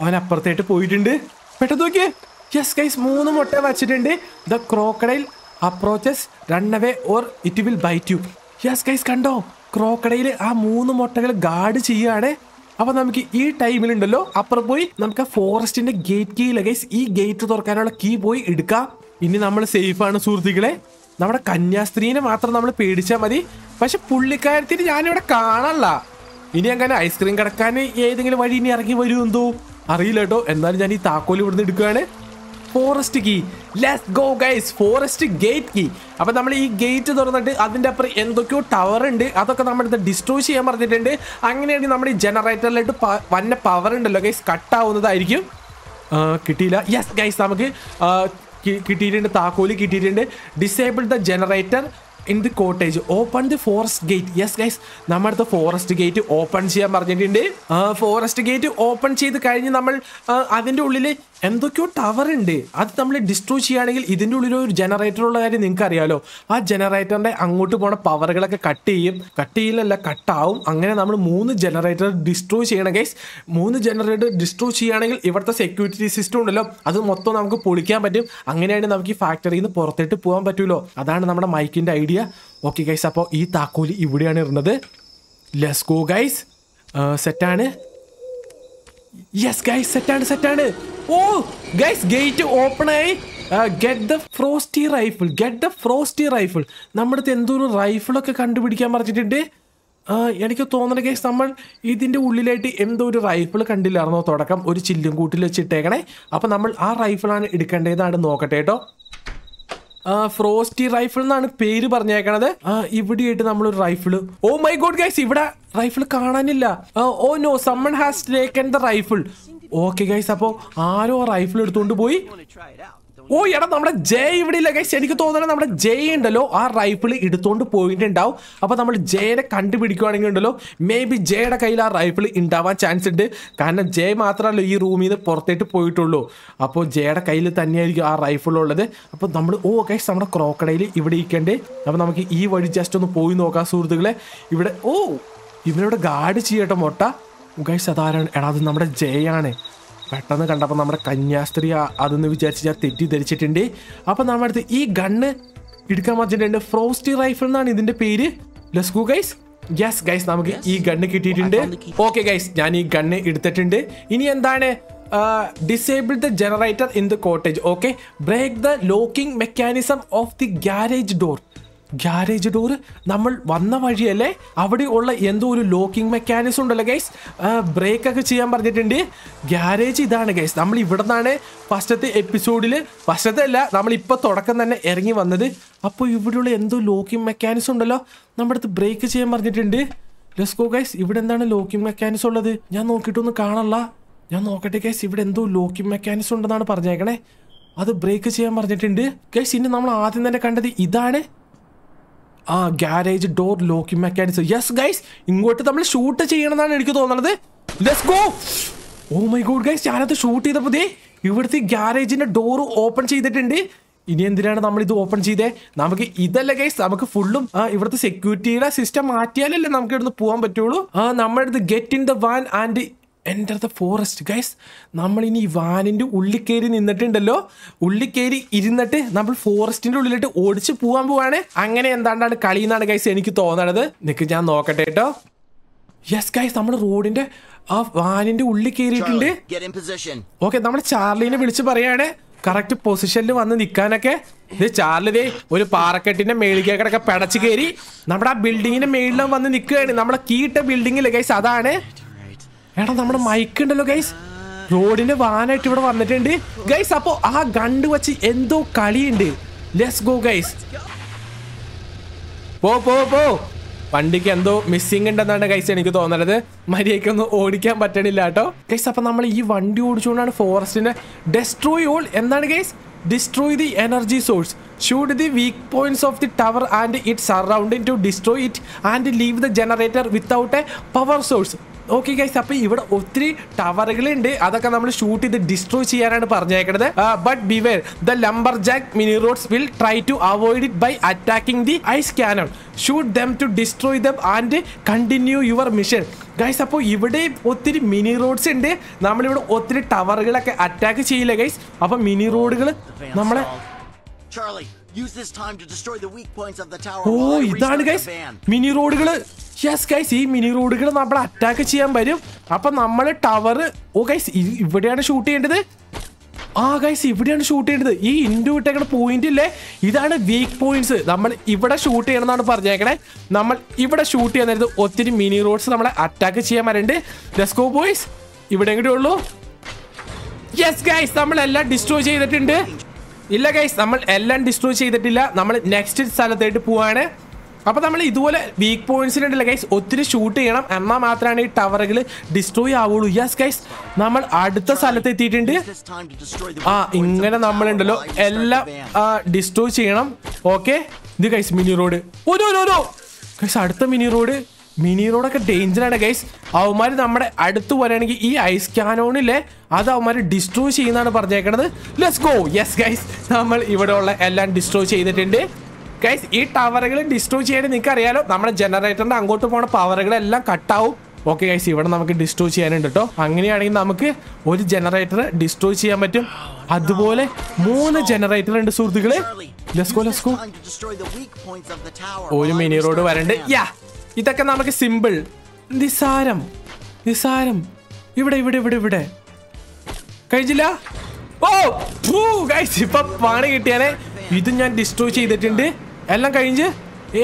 അവൻ അപ്പുറത്തേട്ട് പോയിട്ടുണ്ട് പെട്ടെന്ന് നോക്കിയേ യെസ് കൈസ് മൂന്ന് മുട്ട വച്ചിട്ടുണ്ട് the crocodile approaches run away or it will bite you yes guys കണ്ടോ ക്രോക്കടയിൽ ആ മൂന്ന് മുട്ടകൾ ഗാർഡ് ചെയ്യുകയാണ് അപ്പൊ നമുക്ക് ഈ ടൈമിലുണ്ടല്ലോ അപ്പുറം പോയി നമുക്ക് ആ ഫോറസ്റ്റിന്റെ ഗേറ്റ് കീ ലഗേജ് ഈ ഗേറ്റ് തുറക്കാനുള്ള കീ പോയി എടുക്കാം ഇനി നമ്മൾ സേഫ് ആണ് സുഹൃത്തുക്കളെ നമ്മുടെ കന്യാസ്ത്രീനെ മാത്രം നമ്മൾ പേടിച്ചാൽ മതി പക്ഷെ പുള്ളിക്കാരത്തിന് ഞാനിവിടെ കാണാനല്ല ഇനി അങ്ങനെ ഐസ്ക്രീം കിടക്കാൻ ഏതെങ്കിലും വഴി ഇനി ഇറങ്ങി വരുമെന്തോ അറിയില്ല കേട്ടോ എന്നാലും ഞാൻ ഈ താക്കോൽ ഇവിടുന്ന് എടുക്കുകയാണ് forest key let's go guys forest gate key അപ്പോൾ നമ്മൾ ഈ ഗേറ്റ് തുറന്നിട്ട് അതിൻ്റെ അപ്പുറം എന്തൊക്കെയോ ടവർ ഉണ്ട് അതൊക്കെ നമ്മൾ അടുത്ത് ഡിസ്ട്രോയ് ചെയ്യാൻ പറഞ്ഞിട്ടുണ്ട് അങ്ങനെയാണെങ്കിൽ നമ്മുടെ ഈ ജനറേറ്ററിലായിട്ട് വന്ന പവർ ഉണ്ടല്ലോ ഗൈസ് കട്ടാവുന്നതായിരിക്കും കിട്ടിയില്ല യെസ് ഗൈസ് നമുക്ക് കിട്ടിയിട്ടുണ്ട് താക്കോലി കിട്ടിയിട്ടുണ്ട് disable the generator in the cottage open the forest gate yes guys നമ്മുടെ ഫോറസ്റ്റ് ഗേറ്റ് ഓപ്പൺ ചെയ്യാൻ പറഞ്ഞിട്ടുണ്ട് ഫോറസ്റ്റ് ഗേറ്റ് ഓപ്പൺ ചെയ്ത് കഴിഞ്ഞ് നമ്മൾ അതിൻ്റെ ഉള്ളിൽ എന്തൊക്കെയോ ടവർ ഉണ്ട് അത് നമ്മൾ ഡിസ്ട്രോയ് ചെയ്യുകയാണെങ്കിൽ ഇതിൻ്റെ ഉള്ളിൽ ഒരു ജനറേറ്റർ ഉള്ള കാര്യം നിങ്ങൾക്ക് അറിയാലോ ആ ജനറേറ്ററിൻ്റെ അങ്ങോട്ട് പോണ പവറുകളൊക്കെ കട്ട് ചെയ്യും കട്ട് ചെയ്യില്ലല്ല കട്ടാവും അങ്ങനെ നമ്മൾ മൂന്ന് ജനറേറ്റർ ഡിസ്ട്രോയ് ചെയ്യണം ഗൈസ് മൂന്ന് ജനറേറ്റർ ഡിസ്ട്രോയ് ചെയ്യുകയാണെങ്കിൽ ഇവിടുത്തെ സെക്യൂരിറ്റി സിസ്റ്റം ഉണ്ടല്ലോ അത് മൊത്തം നമുക്ക് പൊളിക്കാൻ പറ്റും അങ്ങനെയാണ് നമുക്ക് ഈ ഫാക്ടറിയിൽ നിന്ന് പുറത്തേട്ട് പോകാൻ പറ്റുമല്ലോ അതാണ് നമ്മുടെ മൈക്കിൻ്റെ ഐഡിയ ഓക്കെ ഗൈസ് അപ്പോൾ ഈ താക്കോലി ഇവിടെയാണ് ഇരുന്നത് ലെസ് ഗോ ഗൈസ് സെറ്റാണ് യെസ് ഗൈസ് സെറ്റാണ് സെറ്റാണ് ഓ ഗൈസ് ഗേറ്റ് ഓപ്പൺ ആയി get the frosty rifle get the frosty rifle നമ്മുടെ അടുത്ത് എന്തോരം റൈഫിളൊക്കെ കണ്ടുപിടിക്കാൻ പറഞ്ഞിട്ടുണ്ട് എനിക്ക് തോന്നണ ഗൈസ് നമ്മൾ ഇതിൻ്റെ ഉള്ളിലായിട്ട് എന്തോ ഒരു റൈഫിൾ കണ്ടില്ലായിരുന്നോ തുടക്കം ഒരു ചില്ലും കൂട്ടിൽ വെച്ചിട്ടേക്കണേ അപ്പം നമ്മൾ ആ റൈഫിളാണ് എടുക്കേണ്ടതാണ് നോക്കട്ടെ കേട്ടോ ഫ്രോസ്റ്റി റൈഫിൾ എന്നാണ് പേര് പറഞ്ഞേക്കണത് ആയിട്ട് നമ്മളൊരു rifle oh my God guys ഇവിടെ റൈഫിൾ കാണാനില്ല oh no someone has taken the rifle okay guys അപ്പോ ആരോ റൈഫിൾ എടുത്തുകൊണ്ട് പോയി ഓ എടാ നമ്മുടെ ജയ് ഇവിടെ ഇല്ല ഗൈസ് എനിക്ക് തോന്നുന്നത് നമ്മുടെ ജയ് ഉണ്ടല്ലോ ആ റൈഫിൾ എടുത്തുകൊണ്ട് പോയിട്ടുണ്ടാവും അപ്പോൾ നമ്മൾ ജയനെ കണ്ടുപിടിക്കുവാണെങ്കിൽ ഉണ്ടല്ലോ മേ ബി ജയുടെ കയ്യിൽ ആ റൈഫിൾ ഉണ്ടാവാൻ ചാൻസ് ഉണ്ട് കാരണം ജയ് മാത്രമല്ല ഈ റൂമിൽ നിന്ന് പുറത്തേട്ട് പോയിട്ടുള്ളൂ അപ്പോൾ ജയയുടെ കയ്യിൽ തന്നെയായിരിക്കും ആ റൈഫിൾ ഉള്ളത് അപ്പോൾ നമ്മൾ ഓ ഗൈസ് നമ്മുടെ ക്രോക്കടയിൽ ഇവിടെ ഇരിക്കണ്ടേ അപ്പോൾ നമുക്ക് ഈ വഴി ജസ്റ്റ് ഒന്ന് പോയി നോക്കാം സുഹൃത്തുക്കളെ ഇവിടെ ഓ ഇവരോട് ഗാർഡ് ചെയ്യട്ടെ മൊട്ട മുകേഷ് അതാരാണ് എടാ അത് നമ്മുടെ ജയാണ് പെട്ടെന്ന് കണ്ടപ്പോൾ നമ്മുടെ കന്യാസ്ത്രീ അതെന്ന് വിചാരിച്ച് ഞാൻ തെറ്റിദ്ധരിച്ചിട്ടുണ്ട് അപ്പോൾ നമ്മുടെ അടുത്ത് ഈ ഗണ്ണ് എടുക്കാൻ വന്നിട്ടുണ്ട് ഫ്രോസ്റ്റി റൈഫിൾ എന്നാണ് ഇതിൻ്റെ പേര് ലെസ് ഗു ഗൈസ് യെസ് ഗൈസ് നമുക്ക് ഈ ഗണ്ണ് കിട്ടിയിട്ടുണ്ട് ഓക്കെ ഗൈസ് ഞാൻ ഈ ഗണ്ണ് എടുത്തിട്ടുണ്ട് ഇനി എന്താണ് disable the generator in the cottage okay break the locking mechanism of the garage door garage door നമ്മൾ വന്ന വഴിയല്ലേ അവിടെ ഉള്ള എന്തോ ഒരു ലോക്കിംഗ് മെക്കാനിസം ഉണ്ടല്ലോ ഗൈസ് ബ്രേക്കൊക്കെ ചെയ്യാൻ പറഞ്ഞിട്ടുണ്ട് ഗ്യാരേജ് ഇതാണ് ഗൈസ് നമ്മൾ ഇവിടെ നിന്നാണ് ഫസ്റ്റത്തെ എപ്പിസോഡിൽ ഫസ്റ്റത്തെ അല്ല നമ്മൾ ഇപ്പോൾ തുടക്കം തന്നെ ഇറങ്ങി വന്നത് അപ്പോൾ ഇവിടെയുള്ള എന്തോ ലോക്കിംഗ് മെക്കാനിസം ഉണ്ടല്ലോ നമ്മുടെ അടുത്ത് ബ്രേക്ക് ചെയ്യാൻ പറഞ്ഞിട്ടുണ്ട് ലെസ്കോ ഗൈസ് ഇവിടെ എന്താണ് ലോക്കിംഗ് മെക്കാനിസം ഉള്ളത് ഞാൻ നോക്കിയിട്ടൊന്ന് കാണല്ല ഞാൻ നോക്കട്ടെ ഗൈസ് ഇവിടെ എന്തോ ലോക്കിംഗ് മെക്കാനിസം ഉണ്ടെന്നാണ് പറഞ്ഞേക്കണേ അത് ബ്രേക്ക് ചെയ്യാൻ പറഞ്ഞിട്ടുണ്ട് ഗൈസ് ഇനി നമ്മൾ ആദ്യം തന്നെ കണ്ടത് ഇതാണ് ആ garage door locking mechanism yes guys ഇങ്ങോട്ട് നമ്മൾ ഷൂട്ട് ചെയ്യണമെന്നാണ് എനിക്ക് തോന്നുന്നത് let's go oh my God guys ഞാനത് ഷൂട്ട് ചെയ്തപ്പോൾ ദേ ഇവിടുത്തെ ഗ്യാരേജിൻ്റെ ഡോർ ഓപ്പൺ ചെയ്തിട്ടുണ്ട് ഇനി എന്തിനാണ് നമ്മൾ ഇത് ഓപ്പൺ ചെയ്തേ നമുക്ക് ഇതല്ല ഗൈസ് നമുക്ക് ഫുള്ളും ഇവിടുത്തെ സെക്യൂരിറ്റിയുടെ സിസ്റ്റം മാറ്റിയാലല്ലേ നമുക്ക് ഇവിടുന്ന് പോകാൻ പറ്റുള്ളൂ നമ്മുടെ അടുത്ത് get in the van and enter the forest guys നമ്മളിനി വാനിൻ്റെ ഉള്ളിൽ കയറി നിന്നിട്ടുണ്ടല്ലോ ഉള്ളിൽ കയറി ഇരുന്നിട്ട് നമ്മൾ ഫോറസ്റ്റിൻ്റെ ഉള്ളിലിട്ട് ഓടിച്ച് പോകാൻ പോവാണ് അങ്ങനെ എന്താണ്ടാണ് കളി എന്നാണ് ഗൈസ് എനിക്ക് തോന്നണത് നിൽക്ക് ഞാൻ നോക്കട്ടെ കേട്ടോ യെസ് ഗൈസ് നമ്മൾ റോഡിന്റെ ആ വാനിന്റെ ഉള്ളിൽ കയറിയിട്ടുണ്ട് ഓക്കെ നമ്മൾ ചാർലിനെ വിളിച്ച് പറയാണ് കറക്റ്റ് പൊസിഷനിൽ വന്ന് നിൽക്കാനൊക്കെ ഇത് ചാർലിതേ ഒരു പാറക്കെട്ടിന്റെ മേളിക്കേക്കടൊക്കെ പിടച്ച് കയറി നമ്മുടെ ആ ബിൽഡിങ്ങിന്റെ മേളിലും വന്ന് നിൽക്കുകയാണ് നമ്മളെ കീട്ട ബിൽഡിങ്ങിൽ ഗൈസ് അതാണ് എടാ നമ്മുടെ മൈക്ക് ഉണ്ടല്ലോ ഗൈസ് റോഡിന് വാനായിട്ട് ഇവിടെ വന്നിട്ടുണ്ട് ഗൈസ് അപ്പോ ആ ഗണ്ട് വച്ച് എന്തോ കളിയുണ്ട് ലെസ് ഗോ ഗൈസ് പോ പോ പോ വണ്ടിക്ക് എന്തോ മിസ്സിംഗ് ഉണ്ടെന്നാണ് ഗൈസ് എനിക്ക് തോന്നണത് മര്യാദയ്ക്ക് ഒന്നും ഓടിക്കാൻ പറ്റണില്ല കേട്ടോ ഗൈസ് അപ്പൊ നമ്മൾ ഈ വണ്ടി ഓടിച്ചുകൊണ്ടാണ് ഫോറസ്റ്റിനെ ഡെസ്ട്രോയ് ഓൾ എന്താണ് guys destroy the energy source shoot the weak points of the tower and its surrounding to destroy it and leave the generator without a power source okay guys അപ്പൊ ഇവിടെ ഒത്തിരി ടവറുകളുണ്ട് അതൊക്കെ നമ്മൾ ഷൂട്ട് ചെയ്ത് destroy ചെയ്യാനാണ് പറഞ്ഞേക്കുന്നത് but beware the lumberjack mini rods will try to avoid it by attacking the ice cannon shoot them to destroy them and continue your mission guys അപ്പോൾ ഇവിടെ ഒത്തിരി മിനി റോഡ്സ് ഉണ്ട് നമ്മളിവിടെ ഒത്തിരി ടവറുകളൊക്കെ അറ്റാക്ക് ചെയ്യില്ല ഗൈസ് അപ്പൊ mini റോഡുകൾ നമ്മളെ Use this time to destroy the weak points of the tower. ഓ ഇതാണ് ഗൈസ് മിനി റോഡുകൾ യെസ് ഗൈസ് ഈ മിനി റോഡുകൾ നമ്മൾ അറ്റാക്ക് ചെയ്യാൻ വരും അപ്പൊ നമ്മൾ ടവർ ഓ ഗൈസ് ഇവിടെയാണ് ഷൂട്ട് ചെയ്യേണ്ടത് ആ ഗൈസ് ഇവിടെയാണ് ഷൂട്ട് ചെയ്യേണ്ടത് ഈ ഇൻഡു വിട്ടേക്കുന്ന പോയിന്റ് ഇല്ലേ ഇതാണ് വീക്ക് പോയിന്റ്സ് നമ്മൾ ഇവിടെ ഷൂട്ട് ചെയ്യണം എന്നാണ് പറഞ്ഞേക്കണേ നമ്മൾ ഇവിടെ ഷൂട്ട് ചെയ്യാൻ നേരത്തെ ഒത്തിരി മിനി റോഡ്സ് നമ്മളെ അറ്റാക്ക് ചെയ്യാൻ വരണ്ട് ലെസ്കോ ബോയ്സ് ഇവിടെ എങ്ങോട്ടേ ഉള്ളൂ യെസ് ഗൈസ് നമ്മളെല്ലാം ഡിസ്ട്രോയ് ചെയ്തിട്ടുണ്ട് ഇല്ല ഗൈസ് നമ്മൾ എല്ലാം ഡിസ്ട്രോയ് ചെയ്തിട്ടില്ല നമ്മൾ നെക്സ്റ്റ് സ്ഥലത്തേക്ക് പോവാണ് അപ്പോൾ നമ്മൾ ഇതുപോലെ വീക്ക് ഉണ്ടല്ലോ ഗൈസ് ഒത്തിരി ഷൂട്ട് ചെയ്യണം എന്നാൽ മാത്രമാണ് ഈ ടവറുകൾ ഡിസ്ട്രോയ് ആവുള്ളൂ യെസ് ഗൈസ് നമ്മൾ അടുത്ത സ്ഥലത്ത് എത്തിയിട്ടുണ്ട് ആ ഇങ്ങനെ നമ്മളുണ്ടല്ലോ എല്ലാം ഡിസ്ട്രോയ് ചെയ്യണം ഓക്കെ ഇത് ഗൈസ് മിനി റോഡ് ഓരോ ഓരോ ഗൈസ് അടുത്ത മിനി റോഡ് മിനി റോഡൊക്കെ ഡേഞ്ചർ ആണ് ഗൈസ് അവന്മാർ നമ്മുടെ അടുത്ത് വരികയാണെങ്കിൽ ഈ ഐസ് ക്യാനോണില്ലേ അത് അവന്മാർ ഡിസ്ട്രോയ് ചെയ്യുന്നതാണ് പറഞ്ഞേക്കണത് ലെസ് ഗോ യെസ് ഗൈസ് നമ്മൾ ഇവിടെ ഉള്ള എല്ലാം ഡിസ്ട്രോയ് ചെയ്തിട്ടുണ്ട് ഗൈസ് ഈ ടവറുകൾ ഡിസ്ട്രോയ് ചെയ്യാൻ നിങ്ങൾക്ക് അറിയാലോ നമ്മുടെ ജനറേറ്ററിന്റെ അങ്ങോട്ട് പോകുന്ന പവറുകളെല്ലാം കട്ടാവും ഓക്കെ ഗൈസ് ഇവിടെ നമുക്ക് ഡിസ്ട്രോയ് ചെയ്യാനുണ്ട് കേട്ടോ അങ്ങനെയാണെങ്കിൽ നമുക്ക് ഒരു ജനറേറ്റർ ഡിസ്ട്രോയ് ചെയ്യാൻ പറ്റും അതുപോലെ മൂന്ന് ജനറേറ്റർ ഉണ്ട് സുഹൃത്തുക്കളെ ഒരു മിനി റോഡ് വരണ്ട് യാ ഇതൊക്കെ നമുക്ക് സിമ്പിൾ നിസാരം നിസാരം ഇവിടെ ഇവിടെ ഇവിടെ ഇവിടെ കഴിച്ചില്ല ഓ ഫൂ ഗൈസ് ഇപ്പൊ പാണി കിട്ടിയാലേ ഇത് ഞാൻ ഡിസ്ട്രോയ് ചെയ്തിട്ടുണ്ട് എല്ലാം കഴിഞ്ഞ്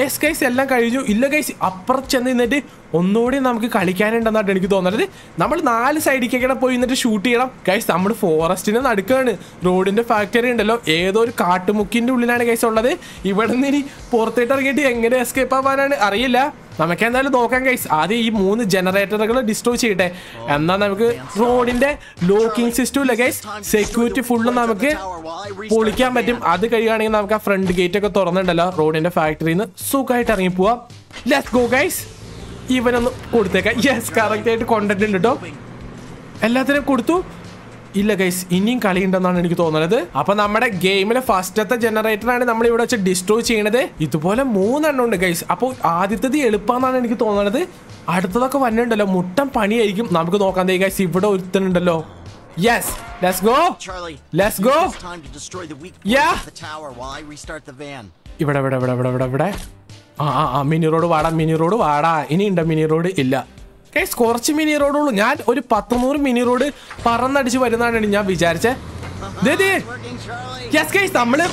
ഏസ് ഗൈസ് എല്ലാം കഴിഞ്ഞു ഇല്ല ഗൈസ് അപ്പുറം ചെന്ന് നിന്നിട്ട് ഒന്നുകൂടി നമുക്ക് കളിക്കാനുണ്ടെന്നാണ് എനിക്ക് തോന്നുന്നത് നമ്മൾ നാല് സൈഡിലേക്കൊക്കെ പോയി നിന്നിട്ട് ഷൂട്ട് ചെയ്യണം ഗൈസ് നമ്മൾ ഫോറസ്റ്റിന് നടക്കുകയാണ് റോഡിൻ്റെ ഫാക്ടറി ഉണ്ടല്ലോ ഏതോ ഒരു കാട്ടുമുക്കിൻ്റെ ഉള്ളിലാണ് ഗൈസ് ഉള്ളത് ഇവിടെ നിന്ന് ഇനി പുറത്തേട്ട് ഇറങ്ങിയിട്ട് എങ്ങനെ എസ്കേപ്പ് ആവാനാണ് അറിയില്ല നമുക്ക് എന്തായാലും നോക്കാം കൈസ് ആദ്യം ഈ മൂന്ന് ജനറേറ്ററുകൾ ഡിസ്ട്രോയ് ചെയ്യട്ടെ എന്നാൽ നമുക്ക് റോഡിന്റെ ലോക്കിംഗ് സിസ്റ്റം ഇല്ല കൈസ് സെക്യൂരിറ്റി ഫുള്ള് നമുക്ക് പൊളിക്കാൻ പറ്റും അത് കഴിയുകയാണെങ്കിൽ നമുക്ക് ആ ഫ്രണ്ട് ഗേറ്റ് ഒക്കെ തുറന്നിട്ടല്ലോ റോഡിന്റെ ഫാക്ടറിയിൽ നിന്ന് സുഖമായിട്ട് ഇറങ്ങി പോവാം ലെറ്റ്സ് ഗോ കൈസ് ഇവനൊന്ന് കൊടുത്തേക്കാം യെസ് കറക്റ്റ് ആയിട്ട് കോണ്ടന്റ് ഉണ്ട് കേട്ടോ എല്ലാത്തിനും കൊടുത്തു ഇല്ല ഗൈസ് ഇനിയും കളിയുണ്ടെന്നാണ് എനിക്ക് തോന്നുന്നത് അപ്പൊ നമ്മുടെ ഗെയിമിലെ ഫസ്റ്റത്തെ ജനറേറ്ററാണ് നമ്മൾ ഇവിടെ വെച്ച് ഡിസ്ട്രോ ചെയ്യണത് ഇതുപോലെ മൂന്നെണ്ണം ഉണ്ട് ഗൈസ് അപ്പോൾ ആദ്യത്തത് എളുപ്പമെന്നാണ് എനിക്ക് തോന്നുന്നത് അടുത്തതൊക്കെ വന്നിട്ടുണ്ടല്ലോ മുട്ടം പണിയായിരിക്കും നമുക്ക് നോക്കാൻ തേ ഗൈസ് ഇവിടെ ഒരുത്തനുണ്ടല്ലോ yes let's go let's go ഇവിടെ ഇവിടെ ഇവിടെ ഇവിടെ ഇവിടെ ആ ആ മിനി റോഡ് വാടാ മിനി റോഡ് വാടാ ഉണ്ടോ മിനി റോഡ് ഇല്ല കേസ് കുറച്ച് മിനി റോഡുള്ളൂ ഞാൻ ഒരു പത്തുനൂറ് മിനി റോഡ് പറന്നടിച്ച് വരുന്നതാണ് ഞാൻ വിചാരിച്ചേ യെസ് നമ്മള്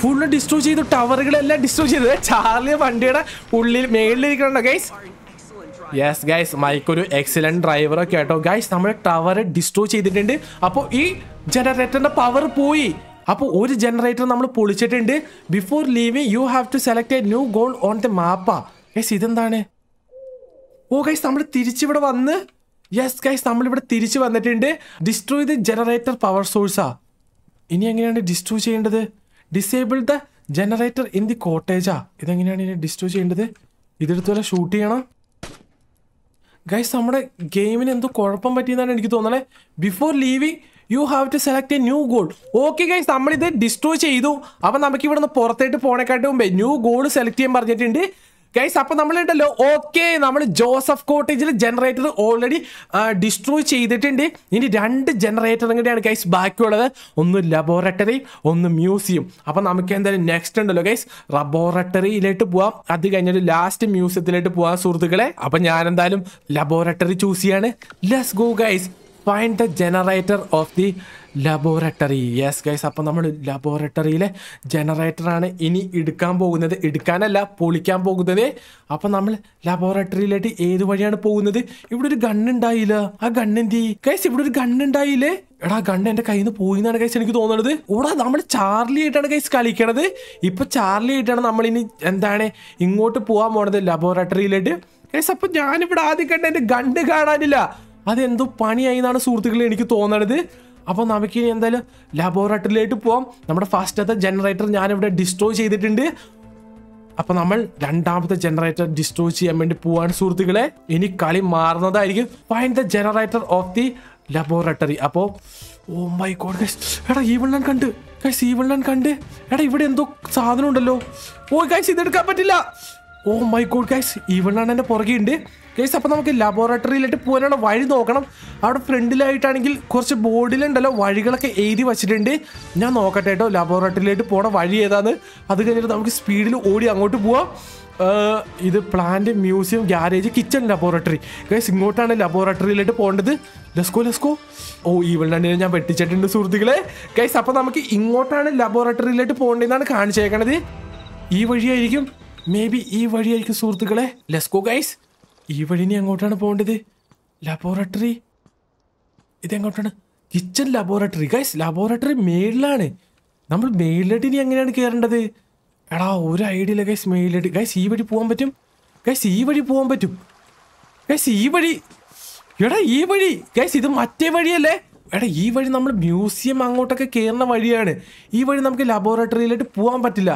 ഫുള്ള് ഡിസ്ട്രോ ചെയ്തു ടവറുകളെല്ലാം ഡിസ്ട്രോ ചെയ്തത് ചാർലി വണ്ടിയുടെ ഉള്ളിൽ മേളിലിരിക്കണോ ഗൈസ് യെസ് ഗൈസ് മൈക്ക് ഒരു എക്സലന്റ് ഡ്രൈവറൊക്കെ ആട്ടോ ഗൈസ് നമ്മൾ ടവർ ഡിസ്ട്രോ ചെയ്തിട്ടുണ്ട് അപ്പോൾ ഈ ജനറേറ്ററിന്റെ പവർ പോയി അപ്പോൾ ഒരു ജനറേറ്റർ നമ്മൾ പൊളിച്ചിട്ടുണ്ട് before leaving you have to select a new goal on the map guys ഇതെന്താണ് ഓ ഗൈസ് നമ്മൾ തിരിച്ചിവിടെ വന്ന് യെസ് ഗൈസ് നമ്മളിവിടെ തിരിച്ചു വന്നിട്ടുണ്ട് ഡിസ്ട്രോയ് ദ ജനറേറ്റർ പവർ സോഴ്സാ ഇനി എങ്ങനെയാണ് ഡിസ്ട്രോയ് ചെയ്യേണ്ടത് disable the generator in the കോട്ടേജാ ഇതെങ്ങനെയാണ് ഇനി ഡിസ്ട്രോയ് ചെയ്യേണ്ടത് ഇതെടുത്തോലെ ഷൂട്ട് ചെയ്യണം ഗൈസ് നമ്മുടെ ഗെയിമിന് എന്തോ കുഴപ്പം പറ്റിയെന്നാണ് എനിക്ക് തോന്നണേ before leaving you have to select a new goal okay guys നമ്മളിത് ഡിസ്ട്രോയ് ചെയ്തു അപ്പം നമുക്ക് നിന്ന് പുറത്തേട്ട് പോണേക്കാട്ടും മുമ്പേ ന്യൂ ഗോൾ സെലക്ട് ചെയ്യാൻ പറഞ്ഞിട്ടുണ്ട് ഗൈസ് അപ്പോൾ നമ്മളുണ്ടല്ലോ ഓക്കെ നമ്മൾ ജോസഫ് കോട്ടേജിൽ ജനറേറ്റർ ഓൾറെഡി ഡിസ്ട്രോയ് ചെയ്തിട്ടുണ്ട് ഇനി രണ്ട് ജനറേറ്റർ കൂടിയാണ് ഗൈസ് ബാക്കിയുള്ളത് ഒന്ന് ലബോറട്ടറി ഒന്ന് മ്യൂസിയം അപ്പോൾ നമുക്ക് എന്തായാലും നെക്സ്റ്റ് ഉണ്ടല്ലോ ഗൈസ് ലബോറട്ടറിയിലേക്ക് പോവാം അത് കഴിഞ്ഞൊരു ലാസ്റ്റ് മ്യൂസിയത്തിലേക്ക് പോവാം സുഹൃത്തുക്കളെ അപ്പൊ ഞാൻ എന്തായാലും ലബോറട്ടറി ചൂസ് ചെയ്യാണ് let's go guys find the generator of the laboratory yes guys അപ്പം നമ്മൾ ലബോറട്ടറിയിലെ ജനറേറ്ററാണ് ഇനി എടുക്കാൻ പോകുന്നത് എടുക്കാനല്ല പൊളിക്കാൻ പോകുന്നത് അപ്പം നമ്മൾ ലബോറട്ടറിയിലായിട്ട് ഏത് വഴിയാണ് പോകുന്നത് ഇവിടെ ഒരു ഗണ്ണുണ്ടായില്ല ആ ഗണ്ണെന്തി ഗൈസ് ഇവിടെ ഒരു ഗണ്ണുണ്ടായില്ലേ എടാ ഗണ്ണ് എൻ്റെ കയ്യിൽ നിന്ന് പോയി എന്നാണ് ഗൈസ് എനിക്ക് തോന്നുന്നത് ഓടാ നമ്മൾ ചാർലി ആയിട്ടാണ് ഗൈസ് കളിക്കണത് ഇപ്പം ചാർലി ആയിട്ടാണ് നമ്മൾ ഇനി എന്താണ് ഇങ്ങോട്ട് പോകാൻ പോണത് ലബോറട്ടറിയിലോട്ട് ഗൈസ് അപ്പം ഞാനിവിടെ ആദ്യം കണ്ട എൻ്റെ ഗണ്ട് കാണാനില്ല അതെന്തോ പണിയായി എന്നാണ് സുഹൃത്തുക്കളെ എനിക്ക് തോന്നണത് അപ്പോൾ നമുക്ക് ഇനി എന്തായാലും ലബോറട്ടറിയിലേക്ക് പോവാം നമ്മുടെ ഫസ്റ്റത്തെ ജനറേറ്റർ ഞാനിവിടെ ഡിസ്ട്രോയ് ചെയ്തിട്ടുണ്ട് അപ്പോൾ നമ്മൾ രണ്ടാമത്തെ ജനറേറ്റർ ഡിസ്ട്രോയ് ചെയ്യാൻ വേണ്ടി പോവാണ് സുഹൃത്തുക്കളെ ഇനി കളി മാറുന്നതായിരിക്കും find the generator of the laboratory അപ്പോൾ ഓ മൈ ഗോഡ് ഗൈസ് എടാ ഈ വെള്ളം കണ്ട് ഗൈസ് ഈ വെള്ളം കണ്ട് എടാ ഇവിടെ എന്തോ സാധനം ഉണ്ടല്ലോ ഓ oh, ഗൈസ് ഇതെടുക്കാൻ പറ്റില്ല ഓ മൈ ഗോഡ് ഗൈസ് ഈ വെള്ളം എൻ്റെ പുറകെ ഉണ്ട് ഗൈസ് അപ്പോൾ നമുക്ക് ലബോറട്ടറിയിലോട്ട് പോകാനുള്ള വഴി നോക്കണം അവിടെ ഫ്രണ്ടിലായിട്ടാണെങ്കിൽ കുറച്ച് ബോർഡിലുണ്ടല്ലോ വഴികളൊക്കെ എഴുതി വെച്ചിട്ടുണ്ട് ഞാൻ നോക്കട്ടെ കേട്ടോ ലബോറട്ടറിയിലോട്ട് പോണ വഴി ഏതാണ് അത് കഴിഞ്ഞിട്ട് നമുക്ക് സ്പീഡിൽ ഓടി അങ്ങോട്ട് പോവാം ഇത് plant museum garage kitchen laboratory guys ഇങ്ങോട്ടാണ് ലബോറട്ടറിയിലോട്ട് പോകേണ്ടത് ലെസ്കോ ലെസ്കോ ഓ ഈ വെള്ളണ്ടിനെ ഞാൻ വെട്ടിച്ചിട്ടുണ്ട് സുഹൃത്തുക്കളെ ഗൈസ് അപ്പോൾ നമുക്ക് ഇങ്ങോട്ടാണ് ലബോറട്ടറിയിലോട്ട് പോകേണ്ടതെന്നാണ് കാണിച്ചേക്കണത് ഈ വഴിയായിരിക്കും മേ ബി ഈ വഴിയായിരിക്കും സുഹൃത്തുക്കളെ ലെസ്കോ ഗൈസ് ഈ വഴി ഇനി എങ്ങോട്ടാണ് പോകേണ്ടത് ലബോറട്ടറി ഇതെങ്ങോട്ടാണ് കിച്ചൺ ലബോറട്ടറി ഗൈസ് ലബോറട്ടറി മേളിലാണ് നമ്മൾ മേളിലോട്ട് ഇനി എങ്ങനെയാണ് കയറേണ്ടത് എടാ ഒരു ഐഡിയ ഇല്ല ഗൈസ് മേളിലോട്ട് ഗൈസ് ഈ വഴി പോകാൻ പറ്റും ഗൈസ് ഈ വഴി പോകാൻ പറ്റും ഗൈസ് ഈ വഴി എടാ ഈ വഴി ഗൈസ് ഇത് മറ്റേ വഴിയല്ലേ എടാ ഈ വഴി നമ്മൾ മ്യൂസിയം അങ്ങോട്ടൊക്കെ കയറുന്ന വഴിയാണ് ഈ വഴി നമുക്ക് ലബോറട്ടറിയിലോട്ട് പോകാൻ പറ്റില്ല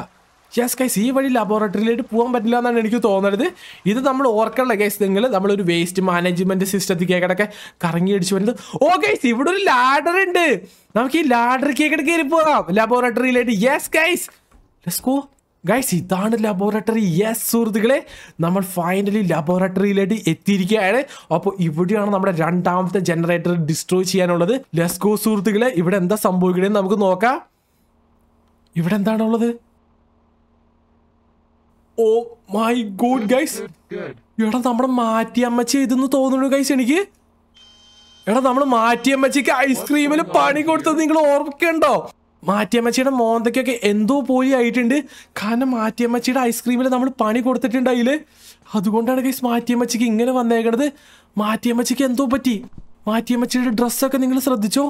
യെസ് കൈസ് ഈ വഴി ലബോറട്ടറിയിലേക്ക് പോകാൻ പറ്റില്ല എന്നാണ് എനിക്ക് തോന്നുന്നത് ഇത് നമ്മൾ ഓർക്കണ്ട ഗൈസ് നിങ്ങൾ നമ്മളൊരു വേസ്റ്റ് മാനേജ്മെൻറ്റ് സിസ്റ്റത്തിൽ കേക്കടൊക്കെ കറങ്ങി വരുന്നത് ഓ കൈസ് ഇവിടെ ഒരു ലാഡർ ഉണ്ട് നമുക്ക് ഈ ലാഡർ കേക്കട കയറി പോകാം ലബോറട്ടറിയിലേക്ക് yes guys let's go guys ഇതാണ് ലബോറട്ടറി യെസ് സുഹൃത്തുക്കളെ നമ്മൾ ഫൈനലി ലബോറട്ടറിയിലേക്ക് എത്തിയിരിക്കുകയാണ് അപ്പോൾ ഇവിടെയാണ് നമ്മുടെ രണ്ടാമത്തെ ജനറേറ്റർ ഡിസ്ട്രോയ് ചെയ്യാനുള്ളത് ലെസ്കോ സുഹൃത്തുക്കളെ ഇവിടെ എന്താ സംഭവിക്കണേന്ന് നമുക്ക് നോക്കാം ഇവിടെ എന്താണുള്ളത് ഓ മൈ ഗോഡ് ഗൈസ് എടാ നമ്മുടെ മാറ്റിയമ്മച്ചി ഇതെന്ന് തോന്നുന്നു ഗൈസ് എനിക്ക് എടാ നമ്മൾ മാറ്റിയമ്മച്ചിക്ക് ഐസ്ക്രീമിൽ പണി കൊടുത്തത് നിങ്ങൾ ഓർമ്മക്കണ്ടോ മാറ്റിയമ്മച്ചിയുടെ മോന്തയ്ക്കൊക്കെ എന്തോ പോയി ആയിട്ടുണ്ട് കാരണം മാറ്റിയമ്മച്ചിയുടെ ഐസ്ക്രീമിൽ നമ്മൾ പണി കൊടുത്തിട്ടുണ്ടായില്ല അതുകൊണ്ടാണ് ഗൈസ് മാറ്റിയമ്മച്ചിക്ക് ഇങ്ങനെ വന്നേക്കണത് മാറ്റിയമ്മച്ചിക്ക് എന്തോ പറ്റി മാറ്റിയമ്മച്ചിയുടെ ഡ്രസ്സൊക്കെ നിങ്ങൾ ശ്രദ്ധിച്ചോ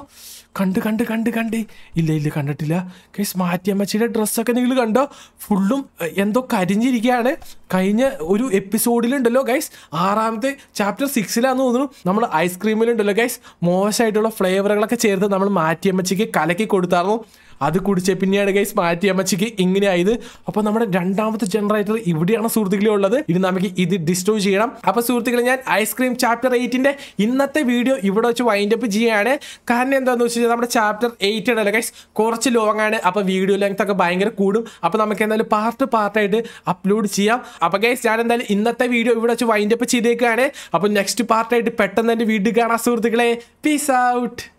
കണ്ട് കണ്ട് കണ്ട് കണ്ട് ഇല്ല ഇല്ല കണ്ടിട്ടില്ല കേസ് മാറ്റിയമ്മച്ചിയുടെ ഡ്രസ്സൊക്കെ നിങ്ങൾ കണ്ടോ ഫുള്ളും എന്തോ കരിഞ്ഞിരിക്കുകയാണ് കഴിഞ്ഞ ഒരു എപ്പിസോഡിലുണ്ടല്ലോ ഗൈസ് ആറാമത്തെ ചാപ്റ്റർ സിക്സിലാന്ന് തോന്നുന്നു നമ്മൾ ഐസ്ക്രീമിലുണ്ടല്ലോ ഗൈസ് മോശമായിട്ടുള്ള ഫ്ലേവറുകളൊക്കെ ചേർത്ത് നമ്മൾ മാറ്റിയമ്മച്ചിക്ക് കലക്കി കൊടുത്തായിരുന്നു അത് കുടിച്ച് പിന്നെയാണ് ഗൈസ് മാറ്റി അമ്മച്ചിക്ക് ഇങ്ങനെ ആയത് അപ്പോൾ നമ്മുടെ രണ്ടാമത്തെ ജനറേറ്റർ ഇവിടെയാണ് സുഹൃത്തുക്കളെ ഉള്ളത് ഇനി നമുക്ക് ഇത് ഡിസ്ട്രോയ് ചെയ്യണം അപ്പോൾ സുഹൃത്തുക്കളെ ഞാൻ ഐസ്ക്രീം ചാപ്റ്റർ എയ്റ്റിന്റെ ഇന്നത്തെ വീഡിയോ ഇവിടെ വെച്ച് വൈൻഡ് അപ്പ് ചെയ്യാണ് കാരണം എന്താണെന്ന് വെച്ച് നമ്മുടെ ചാപ്റ്റർ എയ്റ്റ് ആണല്ലോ ഗൈസ് കുറച്ച് ലോങ് ആണ് അപ്പോൾ വീഡിയോ ലെങ്ത് ഒക്കെ ഭയങ്കര കൂടും അപ്പോൾ നമുക്ക് എന്തായാലും പാർട്ട് പാർട്ടായിട്ട് അപ്ലോഡ് ചെയ്യാം അപ്പോൾ ഗൈസ് ഞാൻ എന്തായാലും ഇന്നത്തെ വീഡിയോ ഇവിടെ വെച്ച് വൈൻഡ് അപ്പ് ചെയ്തേക്കാണ് അപ്പോൾ നെക്സ്റ്റ് പാർട്ടായിട്ട് പെട്ടെന്ന് എൻ്റെ വീട്ടിൽ കാണാം സുഹൃത്തുക്കളെ പീസ് ഔട്ട്